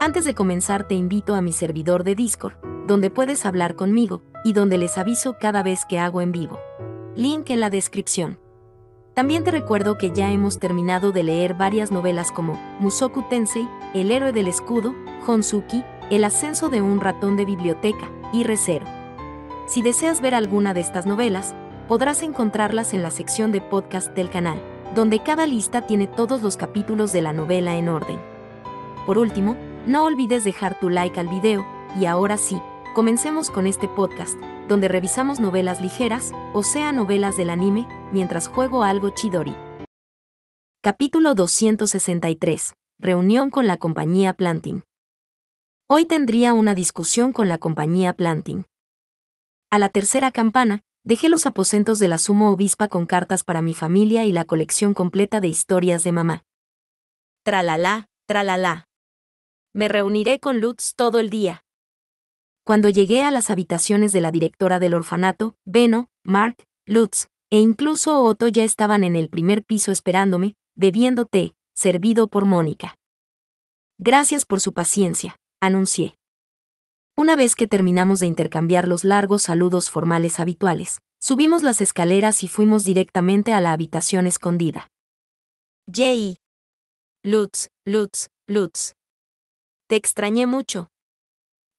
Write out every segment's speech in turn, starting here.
Antes de comenzar te invito a mi servidor de Discord, donde puedes hablar conmigo y donde les aviso cada vez que hago en vivo. Link en la descripción. También te recuerdo que ya hemos terminado de leer varias novelas como Musoku Tensei, El héroe del escudo, Honsuki, El ascenso de un ratón de biblioteca y Recero. Si deseas ver alguna de estas novelas, podrás encontrarlas en la sección de podcast del canal, donde cada lista tiene todos los capítulos de la novela en orden. Por último, no olvides dejar tu like al video, y ahora sí, comencemos con este podcast, donde revisamos novelas ligeras, o sea novelas del anime, mientras juego algo chidori. Capítulo 263. Reunión con la compañía Planting. Hoy tendría una discusión con la compañía Planting. A la tercera campana, dejé los aposentos de la sumo obispa con cartas para mi familia y la colección completa de historias de mamá. Tralalá, tralalá me reuniré con Lutz todo el día. Cuando llegué a las habitaciones de la directora del orfanato, Beno, Mark, Lutz, e incluso Otto ya estaban en el primer piso esperándome, bebiendo té, servido por Mónica. Gracias por su paciencia, anuncié. Una vez que terminamos de intercambiar los largos saludos formales habituales, subimos las escaleras y fuimos directamente a la habitación escondida. Jay. Lutz, Lutz, Lutz. Te extrañé mucho.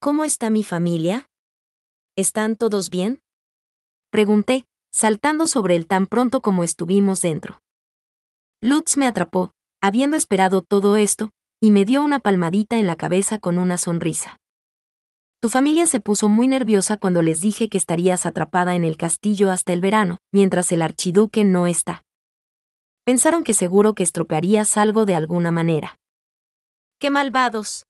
¿Cómo está mi familia? ¿Están todos bien? Pregunté, saltando sobre él tan pronto como estuvimos dentro. Lutz me atrapó, habiendo esperado todo esto, y me dio una palmadita en la cabeza con una sonrisa. Tu familia se puso muy nerviosa cuando les dije que estarías atrapada en el castillo hasta el verano, mientras el archiduque no está. Pensaron que seguro que estropearías algo de alguna manera. ¡Qué malvados!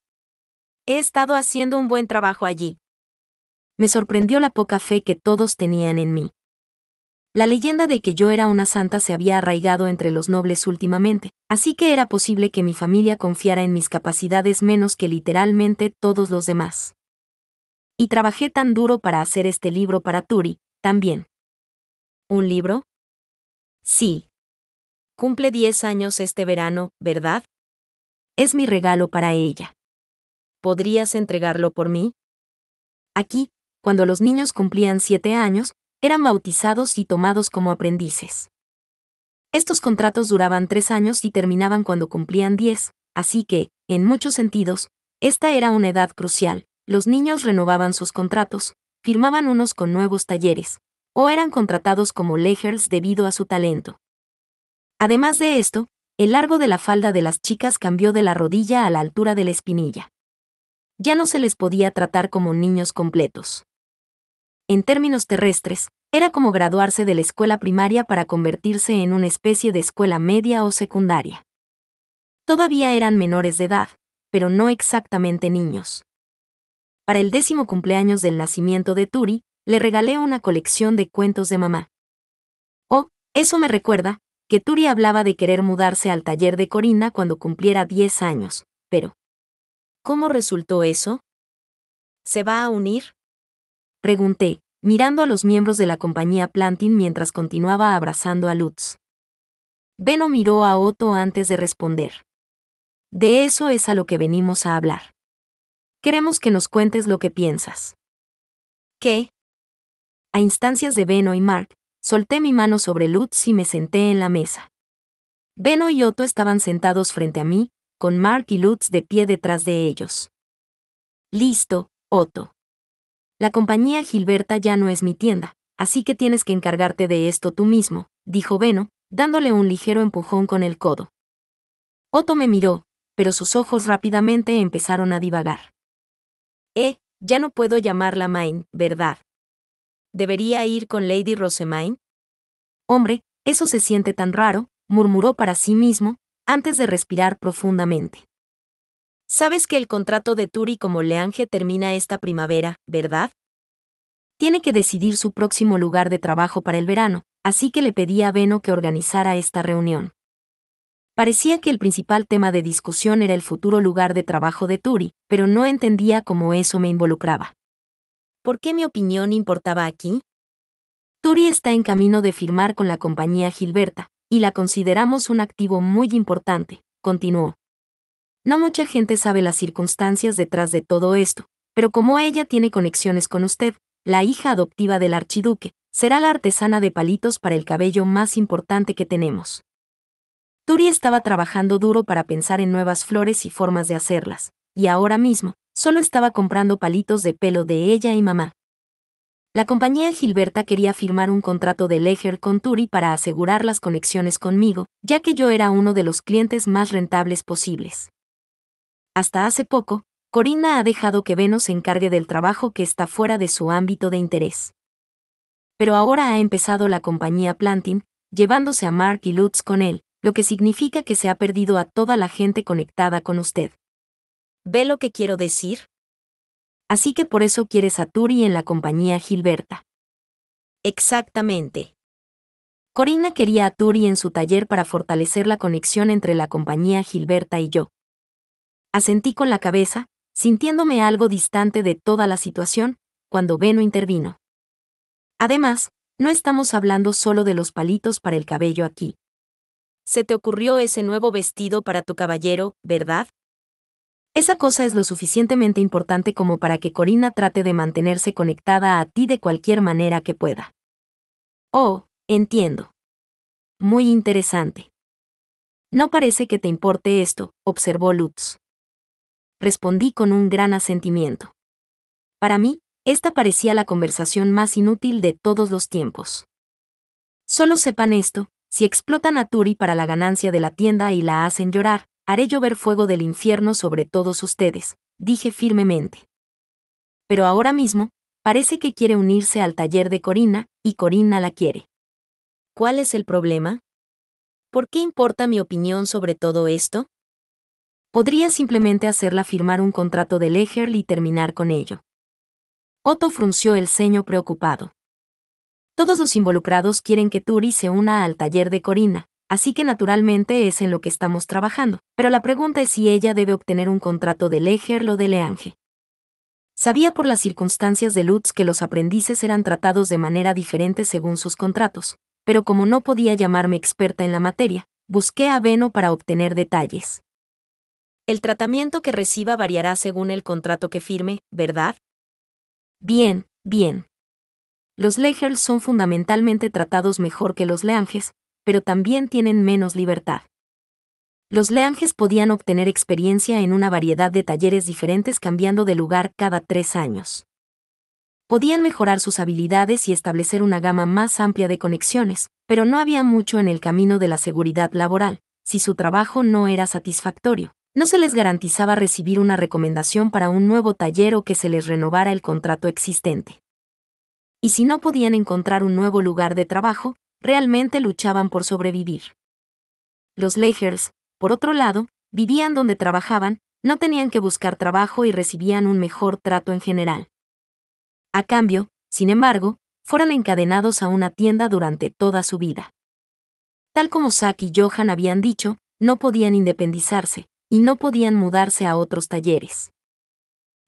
He estado haciendo un buen trabajo allí. Me sorprendió la poca fe que todos tenían en mí. La leyenda de que yo era una santa se había arraigado entre los nobles últimamente, así que era posible que mi familia confiara en mis capacidades menos que literalmente todos los demás. Y trabajé tan duro para hacer este libro para Turi, también. ¿Un libro? Sí. Cumple 10 años este verano, ¿verdad? Es mi regalo para ella. ¿podrías entregarlo por mí? Aquí, cuando los niños cumplían siete años, eran bautizados y tomados como aprendices. Estos contratos duraban tres años y terminaban cuando cumplían diez, así que, en muchos sentidos, esta era una edad crucial. Los niños renovaban sus contratos, firmaban unos con nuevos talleres, o eran contratados como legers debido a su talento. Además de esto, el largo de la falda de las chicas cambió de la rodilla a la altura de la espinilla ya no se les podía tratar como niños completos. En términos terrestres, era como graduarse de la escuela primaria para convertirse en una especie de escuela media o secundaria. Todavía eran menores de edad, pero no exactamente niños. Para el décimo cumpleaños del nacimiento de Turi, le regalé una colección de cuentos de mamá. Oh, eso me recuerda, que Turi hablaba de querer mudarse al taller de Corina cuando cumpliera 10 años, pero ¿Cómo resultó eso? ¿Se va a unir? Pregunté, mirando a los miembros de la compañía Plantin mientras continuaba abrazando a Lutz. Beno miró a Otto antes de responder. De eso es a lo que venimos a hablar. Queremos que nos cuentes lo que piensas. ¿Qué? A instancias de Beno y Mark, solté mi mano sobre Lutz y me senté en la mesa. Beno y Otto estaban sentados frente a mí, con Mark y Lutz de pie detrás de ellos. Listo, Otto. La compañía Gilberta ya no es mi tienda, así que tienes que encargarte de esto tú mismo, dijo Beno, dándole un ligero empujón con el codo. Otto me miró, pero sus ojos rápidamente empezaron a divagar. Eh, ya no puedo llamarla Main, ¿verdad? ¿Debería ir con Lady Rosemain? Hombre, eso se siente tan raro, murmuró para sí mismo, antes de respirar profundamente. Sabes que el contrato de Turi como Leange termina esta primavera, ¿verdad? Tiene que decidir su próximo lugar de trabajo para el verano, así que le pedí a Beno que organizara esta reunión. Parecía que el principal tema de discusión era el futuro lugar de trabajo de Turi, pero no entendía cómo eso me involucraba. ¿Por qué mi opinión importaba aquí? Turi está en camino de firmar con la compañía Gilberta, y la consideramos un activo muy importante, continuó. No mucha gente sabe las circunstancias detrás de todo esto, pero como ella tiene conexiones con usted, la hija adoptiva del archiduque, será la artesana de palitos para el cabello más importante que tenemos. Turi estaba trabajando duro para pensar en nuevas flores y formas de hacerlas, y ahora mismo, solo estaba comprando palitos de pelo de ella y mamá. La compañía Gilberta quería firmar un contrato de leger con Turi para asegurar las conexiones conmigo, ya que yo era uno de los clientes más rentables posibles. Hasta hace poco, Corina ha dejado que Veno se encargue del trabajo que está fuera de su ámbito de interés. Pero ahora ha empezado la compañía Planting, llevándose a Mark y Lutz con él, lo que significa que se ha perdido a toda la gente conectada con usted. ¿Ve lo que quiero decir? así que por eso quieres a Turi en la compañía Gilberta. Exactamente. Corina quería a Turi en su taller para fortalecer la conexión entre la compañía Gilberta y yo. Asentí con la cabeza, sintiéndome algo distante de toda la situación, cuando Beno intervino. Además, no estamos hablando solo de los palitos para el cabello aquí. Se te ocurrió ese nuevo vestido para tu caballero, ¿verdad? Esa cosa es lo suficientemente importante como para que Corina trate de mantenerse conectada a ti de cualquier manera que pueda. Oh, entiendo. Muy interesante. No parece que te importe esto, observó Lutz. Respondí con un gran asentimiento. Para mí, esta parecía la conversación más inútil de todos los tiempos. Solo sepan esto, si explotan a Turi para la ganancia de la tienda y la hacen llorar, Haré llover fuego del infierno sobre todos ustedes, dije firmemente. Pero ahora mismo, parece que quiere unirse al taller de Corina, y Corina la quiere. ¿Cuál es el problema? ¿Por qué importa mi opinión sobre todo esto? Podría simplemente hacerla firmar un contrato de Legerl y terminar con ello. Otto frunció el ceño preocupado. Todos los involucrados quieren que Turi se una al taller de Corina, así que naturalmente es en lo que estamos trabajando, pero la pregunta es si ella debe obtener un contrato de Leger o de Leange. Sabía por las circunstancias de Lutz que los aprendices eran tratados de manera diferente según sus contratos, pero como no podía llamarme experta en la materia, busqué a Veno para obtener detalles. El tratamiento que reciba variará según el contrato que firme, ¿verdad? Bien, bien. Los Legers son fundamentalmente tratados mejor que los Leanges, pero también tienen menos libertad. Los leanges podían obtener experiencia en una variedad de talleres diferentes cambiando de lugar cada tres años. Podían mejorar sus habilidades y establecer una gama más amplia de conexiones, pero no había mucho en el camino de la seguridad laboral. Si su trabajo no era satisfactorio, no se les garantizaba recibir una recomendación para un nuevo taller o que se les renovara el contrato existente. Y si no podían encontrar un nuevo lugar de trabajo, realmente luchaban por sobrevivir. Los Lakers, por otro lado, vivían donde trabajaban, no tenían que buscar trabajo y recibían un mejor trato en general. A cambio, sin embargo, fueron encadenados a una tienda durante toda su vida. Tal como Zack y Johan habían dicho, no podían independizarse, y no podían mudarse a otros talleres.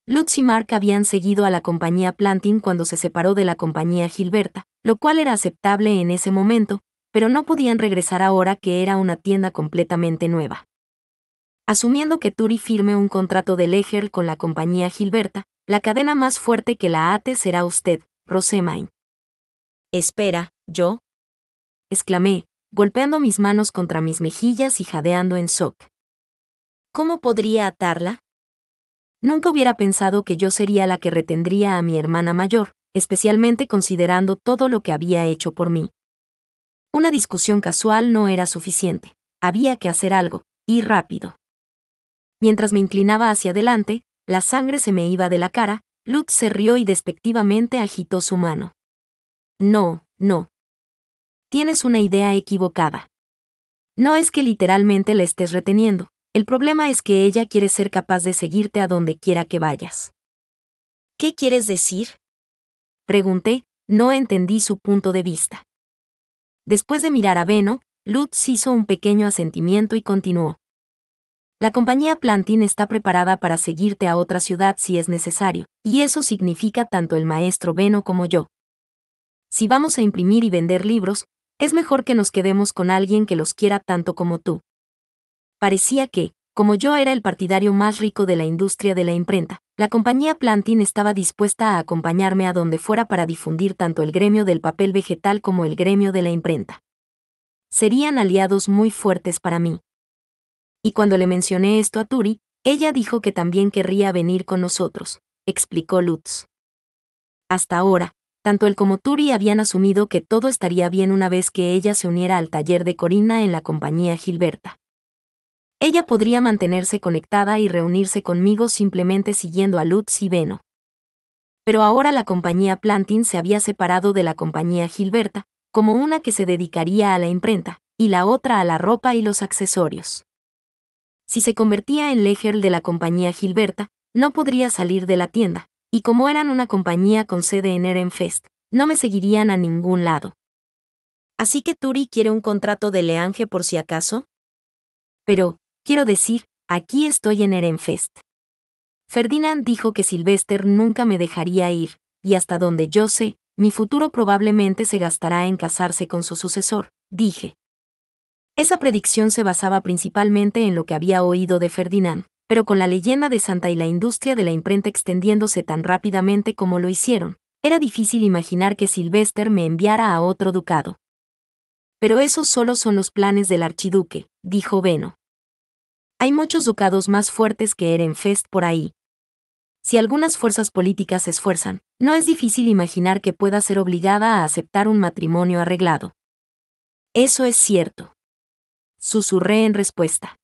Lutz y Mark habían seguido a la compañía Planting cuando se separó de la compañía Gilberta, lo cual era aceptable en ese momento, pero no podían regresar ahora que era una tienda completamente nueva. Asumiendo que Turi firme un contrato de Leger con la compañía Gilberta, la cadena más fuerte que la ate será usted, Rosemain. Espera, ¿yo? exclamé, golpeando mis manos contra mis mejillas y jadeando en shock. ¿Cómo podría atarla? Nunca hubiera pensado que yo sería la que retendría a mi hermana mayor, especialmente considerando todo lo que había hecho por mí. Una discusión casual no era suficiente. Había que hacer algo, y rápido. Mientras me inclinaba hacia adelante, la sangre se me iba de la cara, Lutz se rió y despectivamente agitó su mano. No, no. Tienes una idea equivocada. No es que literalmente la estés reteniendo, el problema es que ella quiere ser capaz de seguirte a donde quiera que vayas. ¿Qué quieres decir? Pregunté, no entendí su punto de vista. Después de mirar a Veno, Lutz hizo un pequeño asentimiento y continuó. La compañía Plantin está preparada para seguirte a otra ciudad si es necesario, y eso significa tanto el maestro Veno como yo. Si vamos a imprimir y vender libros, es mejor que nos quedemos con alguien que los quiera tanto como tú. Parecía que, como yo era el partidario más rico de la industria de la imprenta, la compañía Plantin estaba dispuesta a acompañarme a donde fuera para difundir tanto el gremio del papel vegetal como el gremio de la imprenta. Serían aliados muy fuertes para mí. Y cuando le mencioné esto a Turi, ella dijo que también querría venir con nosotros, explicó Lutz. Hasta ahora, tanto él como Turi habían asumido que todo estaría bien una vez que ella se uniera al taller de Corina en la compañía Gilberta. Ella podría mantenerse conectada y reunirse conmigo simplemente siguiendo a Lutz y Veno. Pero ahora la compañía Plantin se había separado de la compañía Gilberta, como una que se dedicaría a la imprenta, y la otra a la ropa y los accesorios. Si se convertía en Leger de la compañía Gilberta, no podría salir de la tienda, y como eran una compañía con sede en Erenfest, no me seguirían a ningún lado. Así que Turi quiere un contrato de Leange por si acaso. Pero, Quiero decir, aquí estoy en Erenfest. Ferdinand dijo que Sylvester nunca me dejaría ir, y hasta donde yo sé, mi futuro probablemente se gastará en casarse con su sucesor, dije. Esa predicción se basaba principalmente en lo que había oído de Ferdinand, pero con la leyenda de Santa y la industria de la imprenta extendiéndose tan rápidamente como lo hicieron, era difícil imaginar que Sylvester me enviara a otro ducado. Pero esos solo son los planes del archiduque, dijo Veno. Hay muchos ducados más fuertes que Erenfest por ahí. Si algunas fuerzas políticas se esfuerzan, no es difícil imaginar que pueda ser obligada a aceptar un matrimonio arreglado. Eso es cierto. Susurré en respuesta.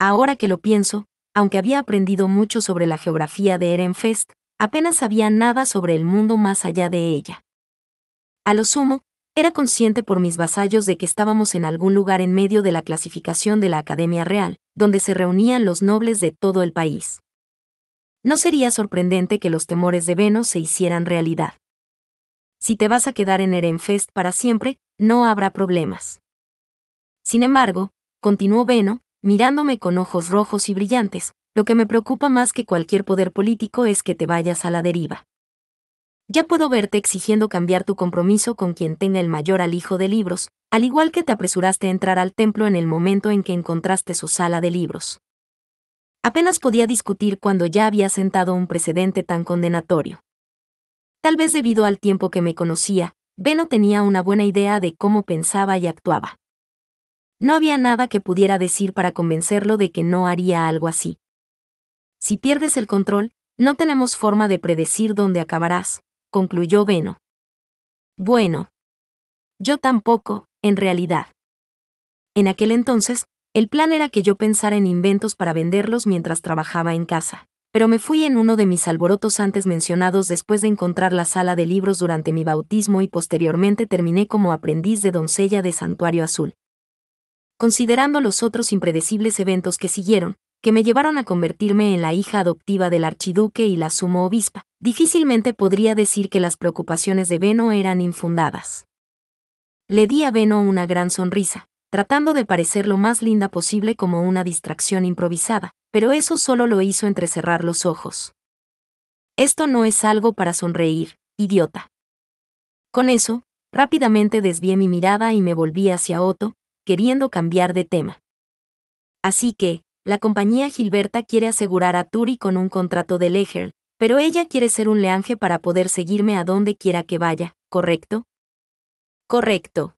Ahora que lo pienso, aunque había aprendido mucho sobre la geografía de Ehrenfest, apenas sabía nada sobre el mundo más allá de ella. A lo sumo, era consciente por mis vasallos de que estábamos en algún lugar en medio de la clasificación de la Academia Real, donde se reunían los nobles de todo el país. No sería sorprendente que los temores de Veno se hicieran realidad. Si te vas a quedar en Erenfest para siempre, no habrá problemas. Sin embargo, continuó Veno, mirándome con ojos rojos y brillantes, lo que me preocupa más que cualquier poder político es que te vayas a la deriva ya puedo verte exigiendo cambiar tu compromiso con quien tenga el mayor alijo de libros, al igual que te apresuraste a entrar al templo en el momento en que encontraste su sala de libros. Apenas podía discutir cuando ya había sentado un precedente tan condenatorio. Tal vez debido al tiempo que me conocía, Beno tenía una buena idea de cómo pensaba y actuaba. No había nada que pudiera decir para convencerlo de que no haría algo así. Si pierdes el control, no tenemos forma de predecir dónde acabarás, concluyó Veno. Bueno. Yo tampoco, en realidad. En aquel entonces, el plan era que yo pensara en inventos para venderlos mientras trabajaba en casa, pero me fui en uno de mis alborotos antes mencionados después de encontrar la sala de libros durante mi bautismo y posteriormente terminé como aprendiz de doncella de Santuario Azul. Considerando los otros impredecibles eventos que siguieron, que me llevaron a convertirme en la hija adoptiva del archiduque y la sumo obispa, difícilmente podría decir que las preocupaciones de Beno eran infundadas. Le di a Beno una gran sonrisa, tratando de parecer lo más linda posible como una distracción improvisada, pero eso solo lo hizo entrecerrar los ojos. Esto no es algo para sonreír, idiota. Con eso, rápidamente desvié mi mirada y me volví hacia Otto, queriendo cambiar de tema. Así que, la compañía Gilberta quiere asegurar a Turi con un contrato de Leger, pero ella quiere ser un leange para poder seguirme a donde quiera que vaya, ¿correcto? Correcto.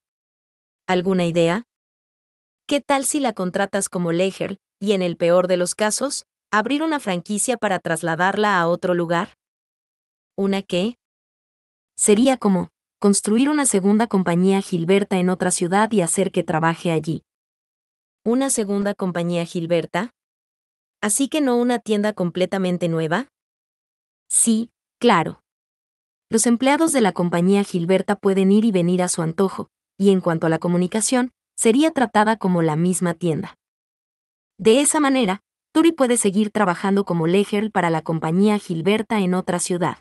¿Alguna idea? ¿Qué tal si la contratas como Leger, y en el peor de los casos, abrir una franquicia para trasladarla a otro lugar? ¿Una qué? Sería como construir una segunda compañía Gilberta en otra ciudad y hacer que trabaje allí. ¿Una segunda compañía Gilberta? ¿Así que no una tienda completamente nueva? Sí, claro. Los empleados de la compañía Gilberta pueden ir y venir a su antojo, y en cuanto a la comunicación, sería tratada como la misma tienda. De esa manera, Turi puede seguir trabajando como lejer para la compañía Gilberta en otra ciudad.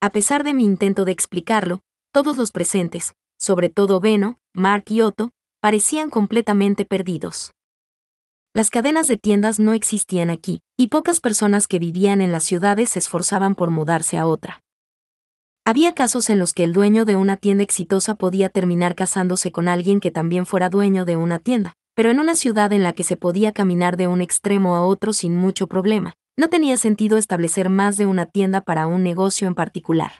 A pesar de mi intento de explicarlo, todos los presentes, sobre todo Beno, Mark y Otto, parecían completamente perdidos. Las cadenas de tiendas no existían aquí, y pocas personas que vivían en las ciudades se esforzaban por mudarse a otra. Había casos en los que el dueño de una tienda exitosa podía terminar casándose con alguien que también fuera dueño de una tienda, pero en una ciudad en la que se podía caminar de un extremo a otro sin mucho problema, no tenía sentido establecer más de una tienda para un negocio en particular.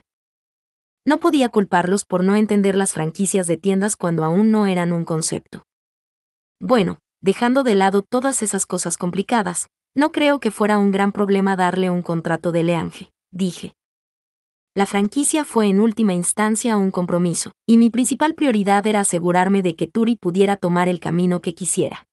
No podía culparlos por no entender las franquicias de tiendas cuando aún no eran un concepto. Bueno, dejando de lado todas esas cosas complicadas, no creo que fuera un gran problema darle un contrato de Leange, dije. La franquicia fue en última instancia un compromiso, y mi principal prioridad era asegurarme de que Turi pudiera tomar el camino que quisiera.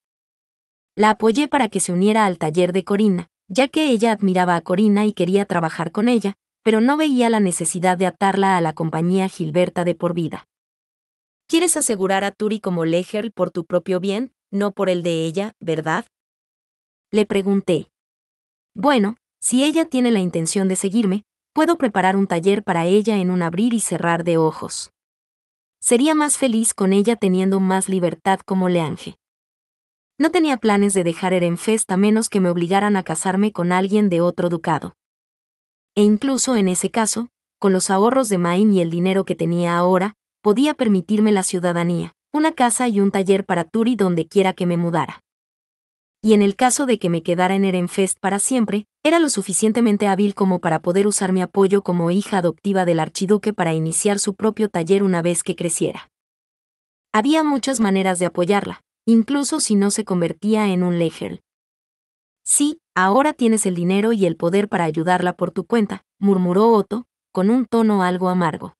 La apoyé para que se uniera al taller de Corina, ya que ella admiraba a Corina y quería trabajar con ella, pero no veía la necesidad de atarla a la compañía Gilberta de por vida. Quieres asegurar a Turi como Leger por tu propio bien, no por el de ella, ¿verdad? Le pregunté. Bueno, si ella tiene la intención de seguirme, puedo preparar un taller para ella en un abrir y cerrar de ojos. Sería más feliz con ella teniendo más libertad como Leange. No tenía planes de dejar Erenfest a menos que me obligaran a casarme con alguien de otro ducado e incluso en ese caso, con los ahorros de Main y el dinero que tenía ahora, podía permitirme la ciudadanía, una casa y un taller para Turi donde quiera que me mudara. Y en el caso de que me quedara en Erenfest para siempre, era lo suficientemente hábil como para poder usar mi apoyo como hija adoptiva del archiduque para iniciar su propio taller una vez que creciera. Había muchas maneras de apoyarla, incluso si no se convertía en un Leger, Sí, ahora tienes el dinero y el poder para ayudarla por tu cuenta, murmuró Otto, con un tono algo amargo.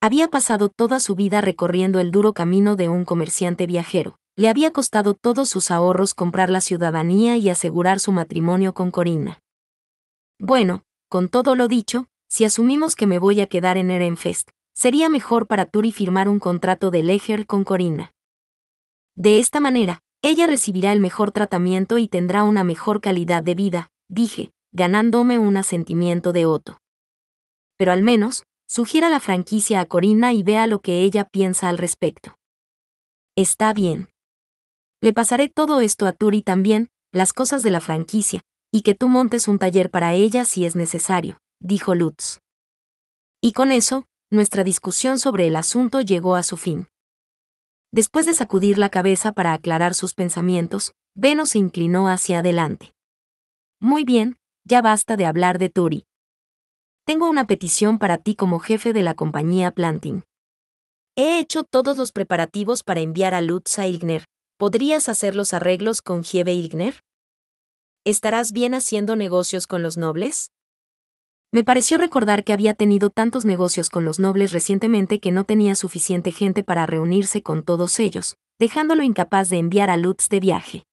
Había pasado toda su vida recorriendo el duro camino de un comerciante viajero. Le había costado todos sus ahorros comprar la ciudadanía y asegurar su matrimonio con Corina. Bueno, con todo lo dicho, si asumimos que me voy a quedar en Erenfest, sería mejor para Turi firmar un contrato de Leger con Corina. De esta manera, ella recibirá el mejor tratamiento y tendrá una mejor calidad de vida, dije, ganándome un asentimiento de Otto. Pero al menos, sugiera la franquicia a Corina y vea lo que ella piensa al respecto. Está bien. Le pasaré todo esto a Turi también, las cosas de la franquicia, y que tú montes un taller para ella si es necesario, dijo Lutz. Y con eso, nuestra discusión sobre el asunto llegó a su fin. Después de sacudir la cabeza para aclarar sus pensamientos, Veno se inclinó hacia adelante. Muy bien, ya basta de hablar de Turi. Tengo una petición para ti como jefe de la compañía Planting. He hecho todos los preparativos para enviar a Lutz a Igner. ¿Podrías hacer los arreglos con Giebe Igner? ¿Estarás bien haciendo negocios con los nobles? Me pareció recordar que había tenido tantos negocios con los nobles recientemente que no tenía suficiente gente para reunirse con todos ellos, dejándolo incapaz de enviar a Lutz de viaje.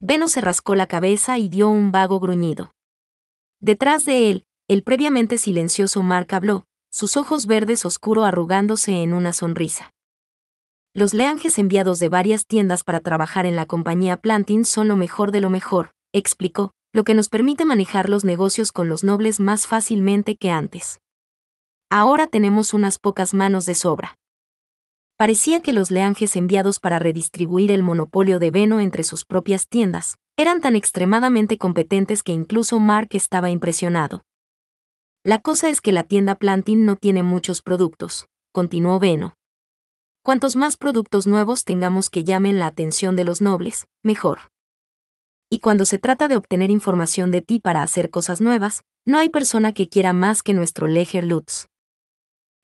Veno se rascó la cabeza y dio un vago gruñido. Detrás de él, el previamente silencioso Mark habló, sus ojos verdes oscuro arrugándose en una sonrisa. Los leanges enviados de varias tiendas para trabajar en la compañía Plantin son lo mejor de lo mejor, explicó, lo que nos permite manejar los negocios con los nobles más fácilmente que antes. Ahora tenemos unas pocas manos de sobra. Parecía que los leanges enviados para redistribuir el monopolio de Veno entre sus propias tiendas eran tan extremadamente competentes que incluso Mark estaba impresionado. La cosa es que la tienda Plantin no tiene muchos productos, continuó Veno. Cuantos más productos nuevos tengamos que llamen la atención de los nobles, mejor y cuando se trata de obtener información de ti para hacer cosas nuevas, no hay persona que quiera más que nuestro Leger Lutz.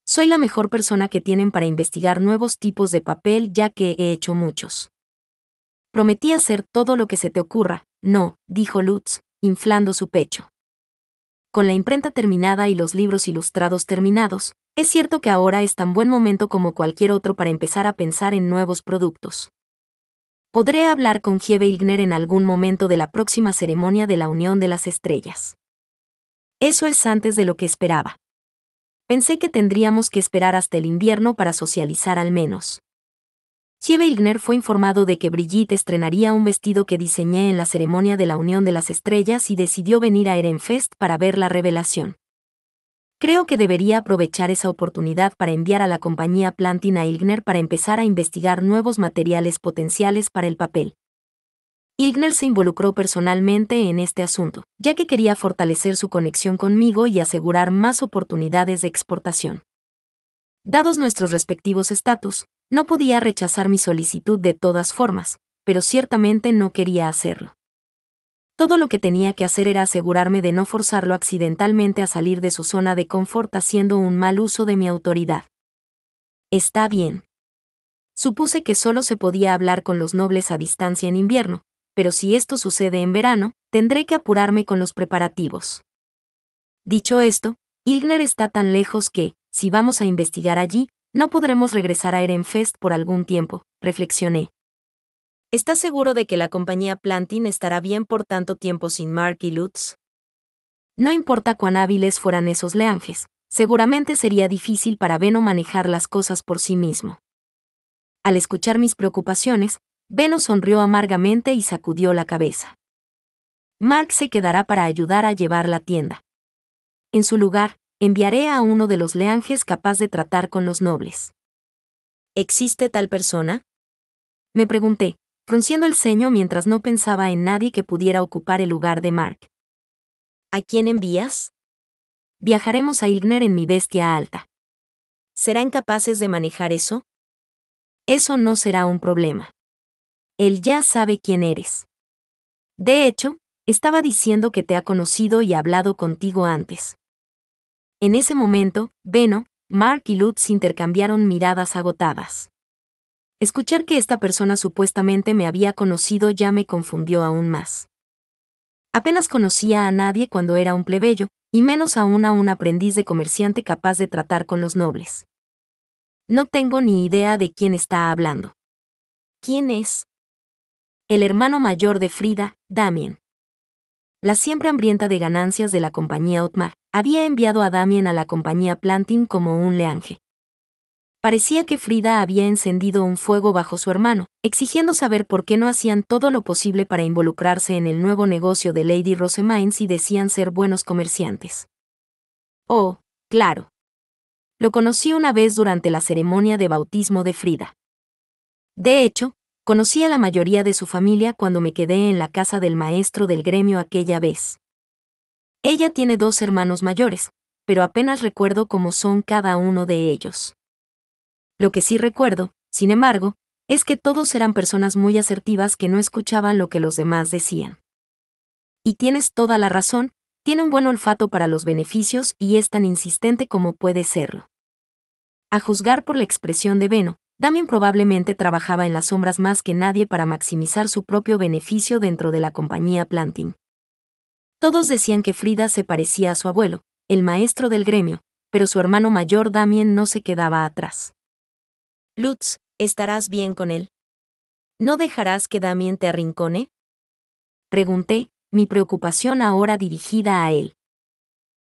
Soy la mejor persona que tienen para investigar nuevos tipos de papel ya que he hecho muchos. Prometí hacer todo lo que se te ocurra, no, dijo Lutz, inflando su pecho. Con la imprenta terminada y los libros ilustrados terminados, es cierto que ahora es tan buen momento como cualquier otro para empezar a pensar en nuevos productos. Podré hablar con Jeve Igner en algún momento de la próxima ceremonia de la Unión de las Estrellas. Eso es antes de lo que esperaba. Pensé que tendríamos que esperar hasta el invierno para socializar al menos. Jeve Igner fue informado de que Brigitte estrenaría un vestido que diseñé en la ceremonia de la Unión de las Estrellas y decidió venir a Erenfest para ver la revelación. Creo que debería aprovechar esa oportunidad para enviar a la compañía a Ilgner para empezar a investigar nuevos materiales potenciales para el papel. Ilgner se involucró personalmente en este asunto, ya que quería fortalecer su conexión conmigo y asegurar más oportunidades de exportación. Dados nuestros respectivos estatus, no podía rechazar mi solicitud de todas formas, pero ciertamente no quería hacerlo. Todo lo que tenía que hacer era asegurarme de no forzarlo accidentalmente a salir de su zona de confort haciendo un mal uso de mi autoridad. Está bien. Supuse que solo se podía hablar con los nobles a distancia en invierno, pero si esto sucede en verano, tendré que apurarme con los preparativos. Dicho esto, Ilgner está tan lejos que, si vamos a investigar allí, no podremos regresar a Ehrenfest por algún tiempo, reflexioné. ¿Estás seguro de que la compañía Plantin estará bien por tanto tiempo sin Mark y Lutz? No importa cuán hábiles fueran esos leanges, seguramente sería difícil para Veno manejar las cosas por sí mismo. Al escuchar mis preocupaciones, Veno sonrió amargamente y sacudió la cabeza. Mark se quedará para ayudar a llevar la tienda. En su lugar, enviaré a uno de los leanges capaz de tratar con los nobles. ¿Existe tal persona? Me pregunté, frunciendo el ceño mientras no pensaba en nadie que pudiera ocupar el lugar de Mark. ¿A quién envías? Viajaremos a Igner en mi bestia alta. ¿Serán capaces de manejar eso? Eso no será un problema. Él ya sabe quién eres. De hecho, estaba diciendo que te ha conocido y hablado contigo antes. En ese momento, Beno, Mark y Lutz intercambiaron miradas agotadas. Escuchar que esta persona supuestamente me había conocido ya me confundió aún más. Apenas conocía a nadie cuando era un plebeyo, y menos aún a un aprendiz de comerciante capaz de tratar con los nobles. No tengo ni idea de quién está hablando. ¿Quién es? El hermano mayor de Frida, Damien. La siempre hambrienta de ganancias de la compañía Otmar, había enviado a Damien a la compañía Planting como un leange. Parecía que Frida había encendido un fuego bajo su hermano, exigiendo saber por qué no hacían todo lo posible para involucrarse en el nuevo negocio de Lady Rosemains si decían ser buenos comerciantes. Oh, claro. Lo conocí una vez durante la ceremonia de bautismo de Frida. De hecho, conocí a la mayoría de su familia cuando me quedé en la casa del maestro del gremio aquella vez. Ella tiene dos hermanos mayores, pero apenas recuerdo cómo son cada uno de ellos. Lo que sí recuerdo, sin embargo, es que todos eran personas muy asertivas que no escuchaban lo que los demás decían. Y tienes toda la razón, tiene un buen olfato para los beneficios y es tan insistente como puede serlo. A juzgar por la expresión de Veno, Damien probablemente trabajaba en las sombras más que nadie para maximizar su propio beneficio dentro de la compañía Planting. Todos decían que Frida se parecía a su abuelo, el maestro del gremio, pero su hermano mayor Damien no se quedaba atrás. Lutz, ¿estarás bien con él? ¿No dejarás que Damien te arrincone? Pregunté, mi preocupación ahora dirigida a él.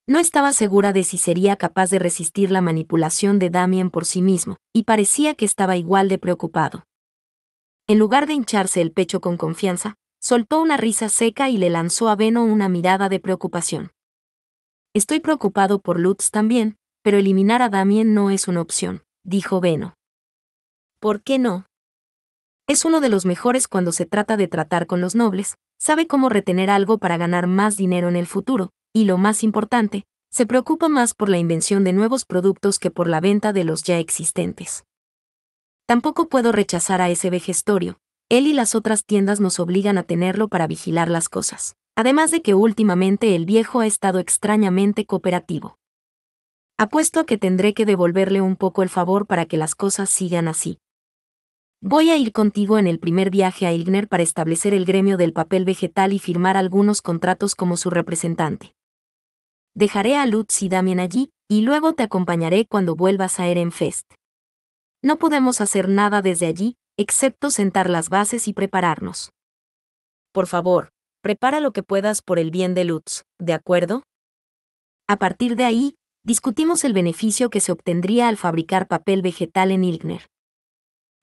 No estaba segura de si sería capaz de resistir la manipulación de Damien por sí mismo, y parecía que estaba igual de preocupado. En lugar de hincharse el pecho con confianza, soltó una risa seca y le lanzó a Veno una mirada de preocupación. Estoy preocupado por Lutz también, pero eliminar a Damien no es una opción, dijo Veno. ¿Por qué no? Es uno de los mejores cuando se trata de tratar con los nobles, sabe cómo retener algo para ganar más dinero en el futuro, y lo más importante, se preocupa más por la invención de nuevos productos que por la venta de los ya existentes. Tampoco puedo rechazar a ese vejestorio, él y las otras tiendas nos obligan a tenerlo para vigilar las cosas, además de que últimamente el viejo ha estado extrañamente cooperativo. Apuesto a que tendré que devolverle un poco el favor para que las cosas sigan así. Voy a ir contigo en el primer viaje a Ilgner para establecer el gremio del papel vegetal y firmar algunos contratos como su representante. Dejaré a Lutz y Damien allí, y luego te acompañaré cuando vuelvas a Erenfest. No podemos hacer nada desde allí, excepto sentar las bases y prepararnos. Por favor, prepara lo que puedas por el bien de Lutz, ¿de acuerdo? A partir de ahí, discutimos el beneficio que se obtendría al fabricar papel vegetal en Ilgner.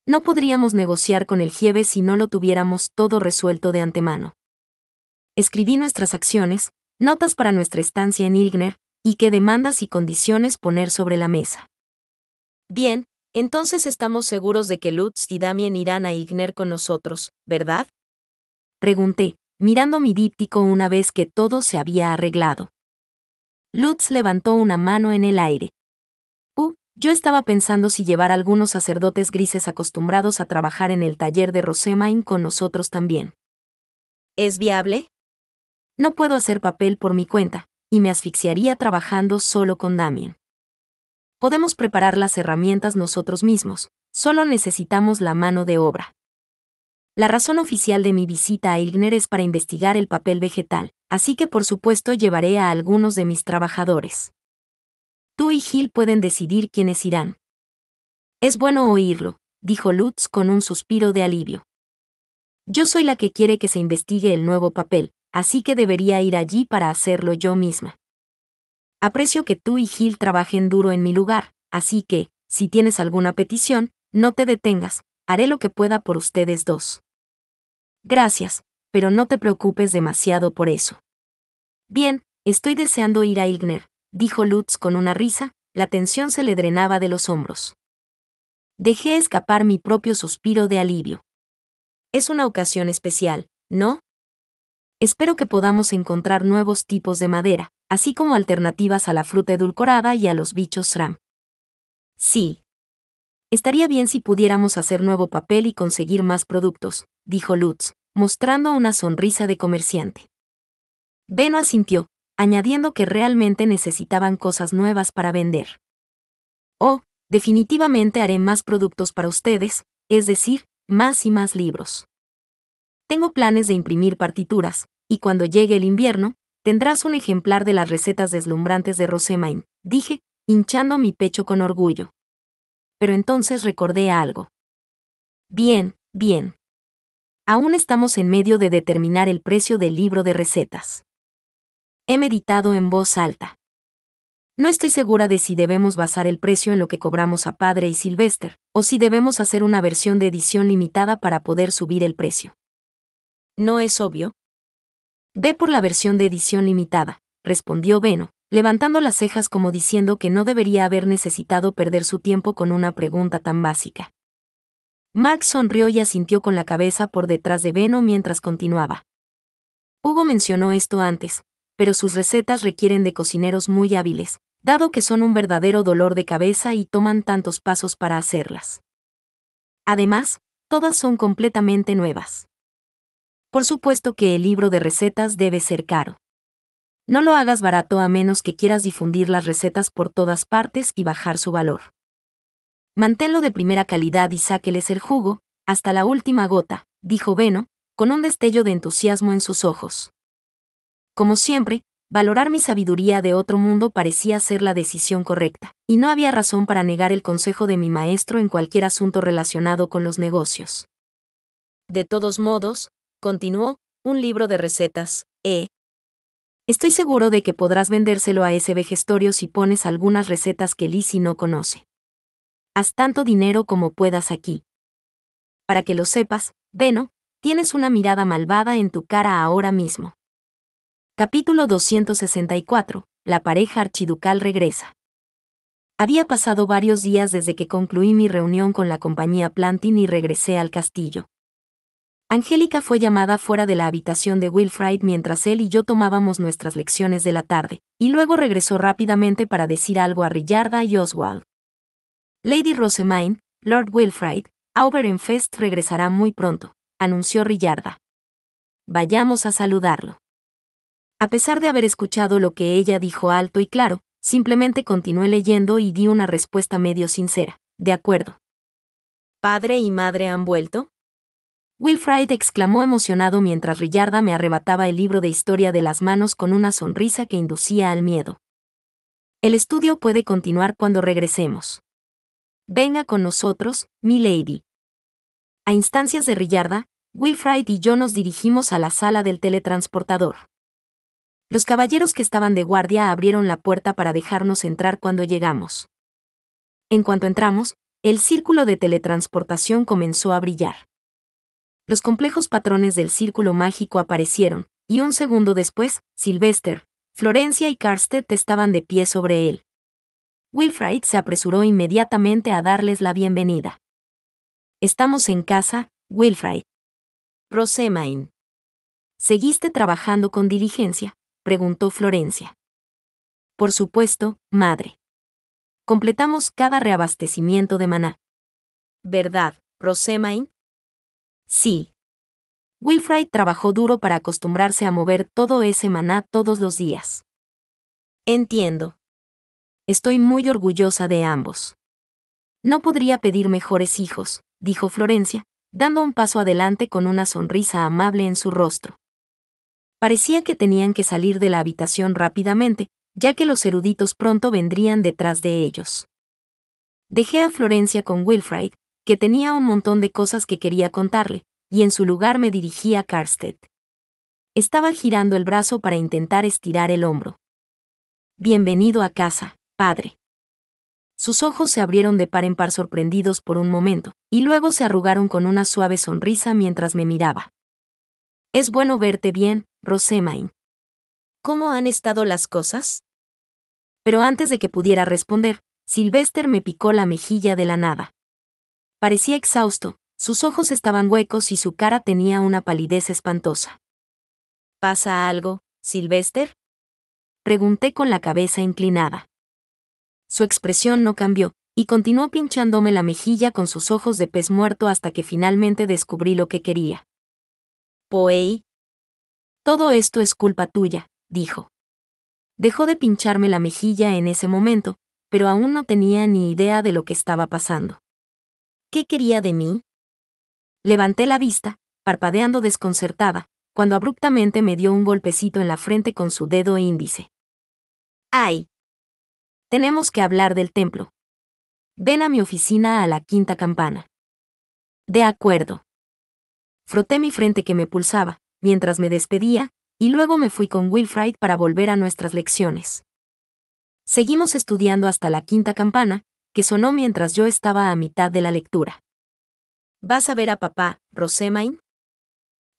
No podríamos negociar con el Jieve si no lo tuviéramos todo resuelto de antemano. Escribí nuestras acciones, notas para nuestra estancia en Igner y qué demandas y condiciones poner sobre la mesa. Bien, entonces estamos seguros de que Lutz y Damien irán a Igner con nosotros, ¿verdad? Pregunté, mirando mi díptico una vez que todo se había arreglado. Lutz levantó una mano en el aire. Yo estaba pensando si llevar algunos sacerdotes grises acostumbrados a trabajar en el taller de Rosemain con nosotros también. ¿Es viable? No puedo hacer papel por mi cuenta, y me asfixiaría trabajando solo con Damien. Podemos preparar las herramientas nosotros mismos, solo necesitamos la mano de obra. La razón oficial de mi visita a Ilgner es para investigar el papel vegetal, así que por supuesto llevaré a algunos de mis trabajadores. Tú y Gil pueden decidir quiénes irán. Es bueno oírlo, dijo Lutz con un suspiro de alivio. Yo soy la que quiere que se investigue el nuevo papel, así que debería ir allí para hacerlo yo misma. Aprecio que tú y Gil trabajen duro en mi lugar, así que, si tienes alguna petición, no te detengas, haré lo que pueda por ustedes dos. Gracias, pero no te preocupes demasiado por eso. Bien, estoy deseando ir a Ilgner, dijo Lutz con una risa, la tensión se le drenaba de los hombros. Dejé escapar mi propio suspiro de alivio. Es una ocasión especial, ¿no? Espero que podamos encontrar nuevos tipos de madera, así como alternativas a la fruta edulcorada y a los bichos SRAM. Sí. Estaría bien si pudiéramos hacer nuevo papel y conseguir más productos, dijo Lutz, mostrando una sonrisa de comerciante. Beno asintió, añadiendo que realmente necesitaban cosas nuevas para vender. Oh, definitivamente haré más productos para ustedes, es decir, más y más libros. Tengo planes de imprimir partituras, y cuando llegue el invierno, tendrás un ejemplar de las recetas deslumbrantes de Rosemain, dije, hinchando mi pecho con orgullo. Pero entonces recordé algo. Bien, bien. Aún estamos en medio de determinar el precio del libro de recetas he meditado en voz alta. No estoy segura de si debemos basar el precio en lo que cobramos a Padre y Sylvester, o si debemos hacer una versión de edición limitada para poder subir el precio. ¿No es obvio? Ve por la versión de edición limitada, respondió Beno, levantando las cejas como diciendo que no debería haber necesitado perder su tiempo con una pregunta tan básica. Max sonrió y asintió con la cabeza por detrás de Beno mientras continuaba. Hugo mencionó esto antes, pero sus recetas requieren de cocineros muy hábiles, dado que son un verdadero dolor de cabeza y toman tantos pasos para hacerlas. Además, todas son completamente nuevas. Por supuesto que el libro de recetas debe ser caro. No lo hagas barato a menos que quieras difundir las recetas por todas partes y bajar su valor. Manténlo de primera calidad y sáqueles el jugo, hasta la última gota, dijo Beno, con un destello de entusiasmo en sus ojos. Como siempre, valorar mi sabiduría de otro mundo parecía ser la decisión correcta, y no había razón para negar el consejo de mi maestro en cualquier asunto relacionado con los negocios. De todos modos, continuó, un libro de recetas, ¿eh? Estoy seguro de que podrás vendérselo a ese vejestorio si pones algunas recetas que Lizzie no conoce. Haz tanto dinero como puedas aquí. Para que lo sepas, veno, tienes una mirada malvada en tu cara ahora mismo. Capítulo 264. La pareja archiducal regresa. Había pasado varios días desde que concluí mi reunión con la compañía Plantin y regresé al castillo. Angélica fue llamada fuera de la habitación de Wilfrid mientras él y yo tomábamos nuestras lecciones de la tarde, y luego regresó rápidamente para decir algo a Rillarda y Oswald. Lady Rosemine, Lord Wilfrid, Auberenfest regresará muy pronto, anunció Rillarda. Vayamos a saludarlo. A pesar de haber escuchado lo que ella dijo alto y claro, simplemente continué leyendo y di una respuesta medio sincera. De acuerdo. ¿Padre y madre han vuelto? Wilfrid exclamó emocionado mientras Rillarda me arrebataba el libro de historia de las manos con una sonrisa que inducía al miedo. El estudio puede continuar cuando regresemos. Venga con nosotros, mi lady. A instancias de Rillarda, Wilfrid y yo nos dirigimos a la sala del teletransportador. Los caballeros que estaban de guardia abrieron la puerta para dejarnos entrar cuando llegamos. En cuanto entramos, el círculo de teletransportación comenzó a brillar. Los complejos patrones del círculo mágico aparecieron, y un segundo después, Sylvester, Florencia y Karstedt estaban de pie sobre él. Wilfrid se apresuró inmediatamente a darles la bienvenida. Estamos en casa, Wilfrid. Rosemain. Seguiste trabajando con diligencia, preguntó Florencia. Por supuesto, madre. Completamos cada reabastecimiento de maná. ¿Verdad, Rosemain? Sí. Wilfrid trabajó duro para acostumbrarse a mover todo ese maná todos los días. Entiendo. Estoy muy orgullosa de ambos. No podría pedir mejores hijos, dijo Florencia, dando un paso adelante con una sonrisa amable en su rostro. Parecía que tenían que salir de la habitación rápidamente, ya que los eruditos pronto vendrían detrás de ellos. Dejé a Florencia con Wilfrid, que tenía un montón de cosas que quería contarle, y en su lugar me dirigí a Karstedt. Estaba girando el brazo para intentar estirar el hombro. Bienvenido a casa, padre. Sus ojos se abrieron de par en par sorprendidos por un momento, y luego se arrugaron con una suave sonrisa mientras me miraba. Es bueno verte bien, Rosemain. ¿Cómo han estado las cosas? Pero antes de que pudiera responder, Silvester me picó la mejilla de la nada. Parecía exhausto, sus ojos estaban huecos y su cara tenía una palidez espantosa. ¿Pasa algo, Silvester? Pregunté con la cabeza inclinada. Su expresión no cambió, y continuó pinchándome la mejilla con sus ojos de pez muerto hasta que finalmente descubrí lo que quería. Poey. Todo esto es culpa tuya, dijo. Dejó de pincharme la mejilla en ese momento, pero aún no tenía ni idea de lo que estaba pasando. ¿Qué quería de mí? Levanté la vista, parpadeando desconcertada, cuando abruptamente me dio un golpecito en la frente con su dedo índice. ¡Ay! Tenemos que hablar del templo. Ven a mi oficina a la quinta campana. De acuerdo froté mi frente que me pulsaba, mientras me despedía, y luego me fui con Wilfrid para volver a nuestras lecciones. Seguimos estudiando hasta la quinta campana, que sonó mientras yo estaba a mitad de la lectura. ¿Vas a ver a papá, Rosemain?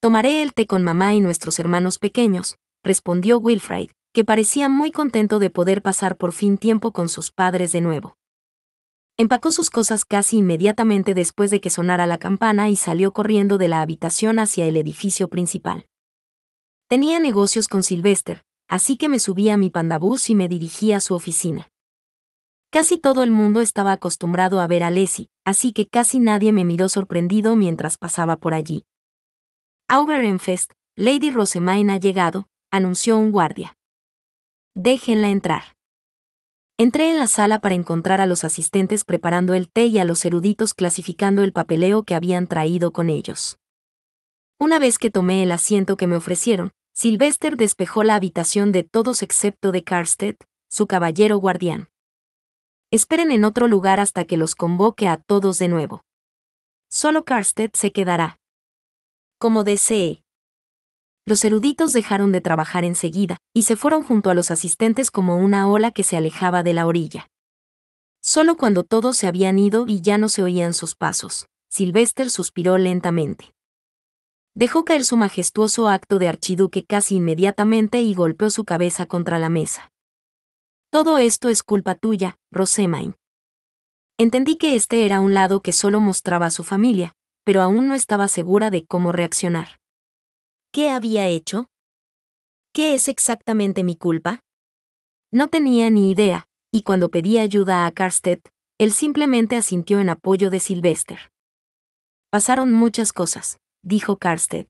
Tomaré el té con mamá y nuestros hermanos pequeños, respondió Wilfrid, que parecía muy contento de poder pasar por fin tiempo con sus padres de nuevo. Empacó sus cosas casi inmediatamente después de que sonara la campana y salió corriendo de la habitación hacia el edificio principal. Tenía negocios con Sylvester, así que me subí a mi pandabús y me dirigí a su oficina. Casi todo el mundo estaba acostumbrado a ver a Lessie, así que casi nadie me miró sorprendido mientras pasaba por allí. «Auberenfest, Lady Rosemain ha llegado, anunció un guardia. Déjenla entrar. Entré en la sala para encontrar a los asistentes preparando el té y a los eruditos clasificando el papeleo que habían traído con ellos. Una vez que tomé el asiento que me ofrecieron, Sylvester despejó la habitación de todos excepto de Carsted, su caballero guardián. Esperen en otro lugar hasta que los convoque a todos de nuevo. Solo Karstedt se quedará. Como desee los eruditos dejaron de trabajar enseguida, y se fueron junto a los asistentes como una ola que se alejaba de la orilla. Solo cuando todos se habían ido y ya no se oían sus pasos, Sylvester suspiró lentamente. Dejó caer su majestuoso acto de archiduque casi inmediatamente y golpeó su cabeza contra la mesa. Todo esto es culpa tuya, Rosemain. Entendí que este era un lado que solo mostraba a su familia, pero aún no estaba segura de cómo reaccionar. ¿Qué había hecho? ¿Qué es exactamente mi culpa? No tenía ni idea, y cuando pedí ayuda a Carstet, él simplemente asintió en apoyo de Sylvester. Pasaron muchas cosas, dijo Karstedt.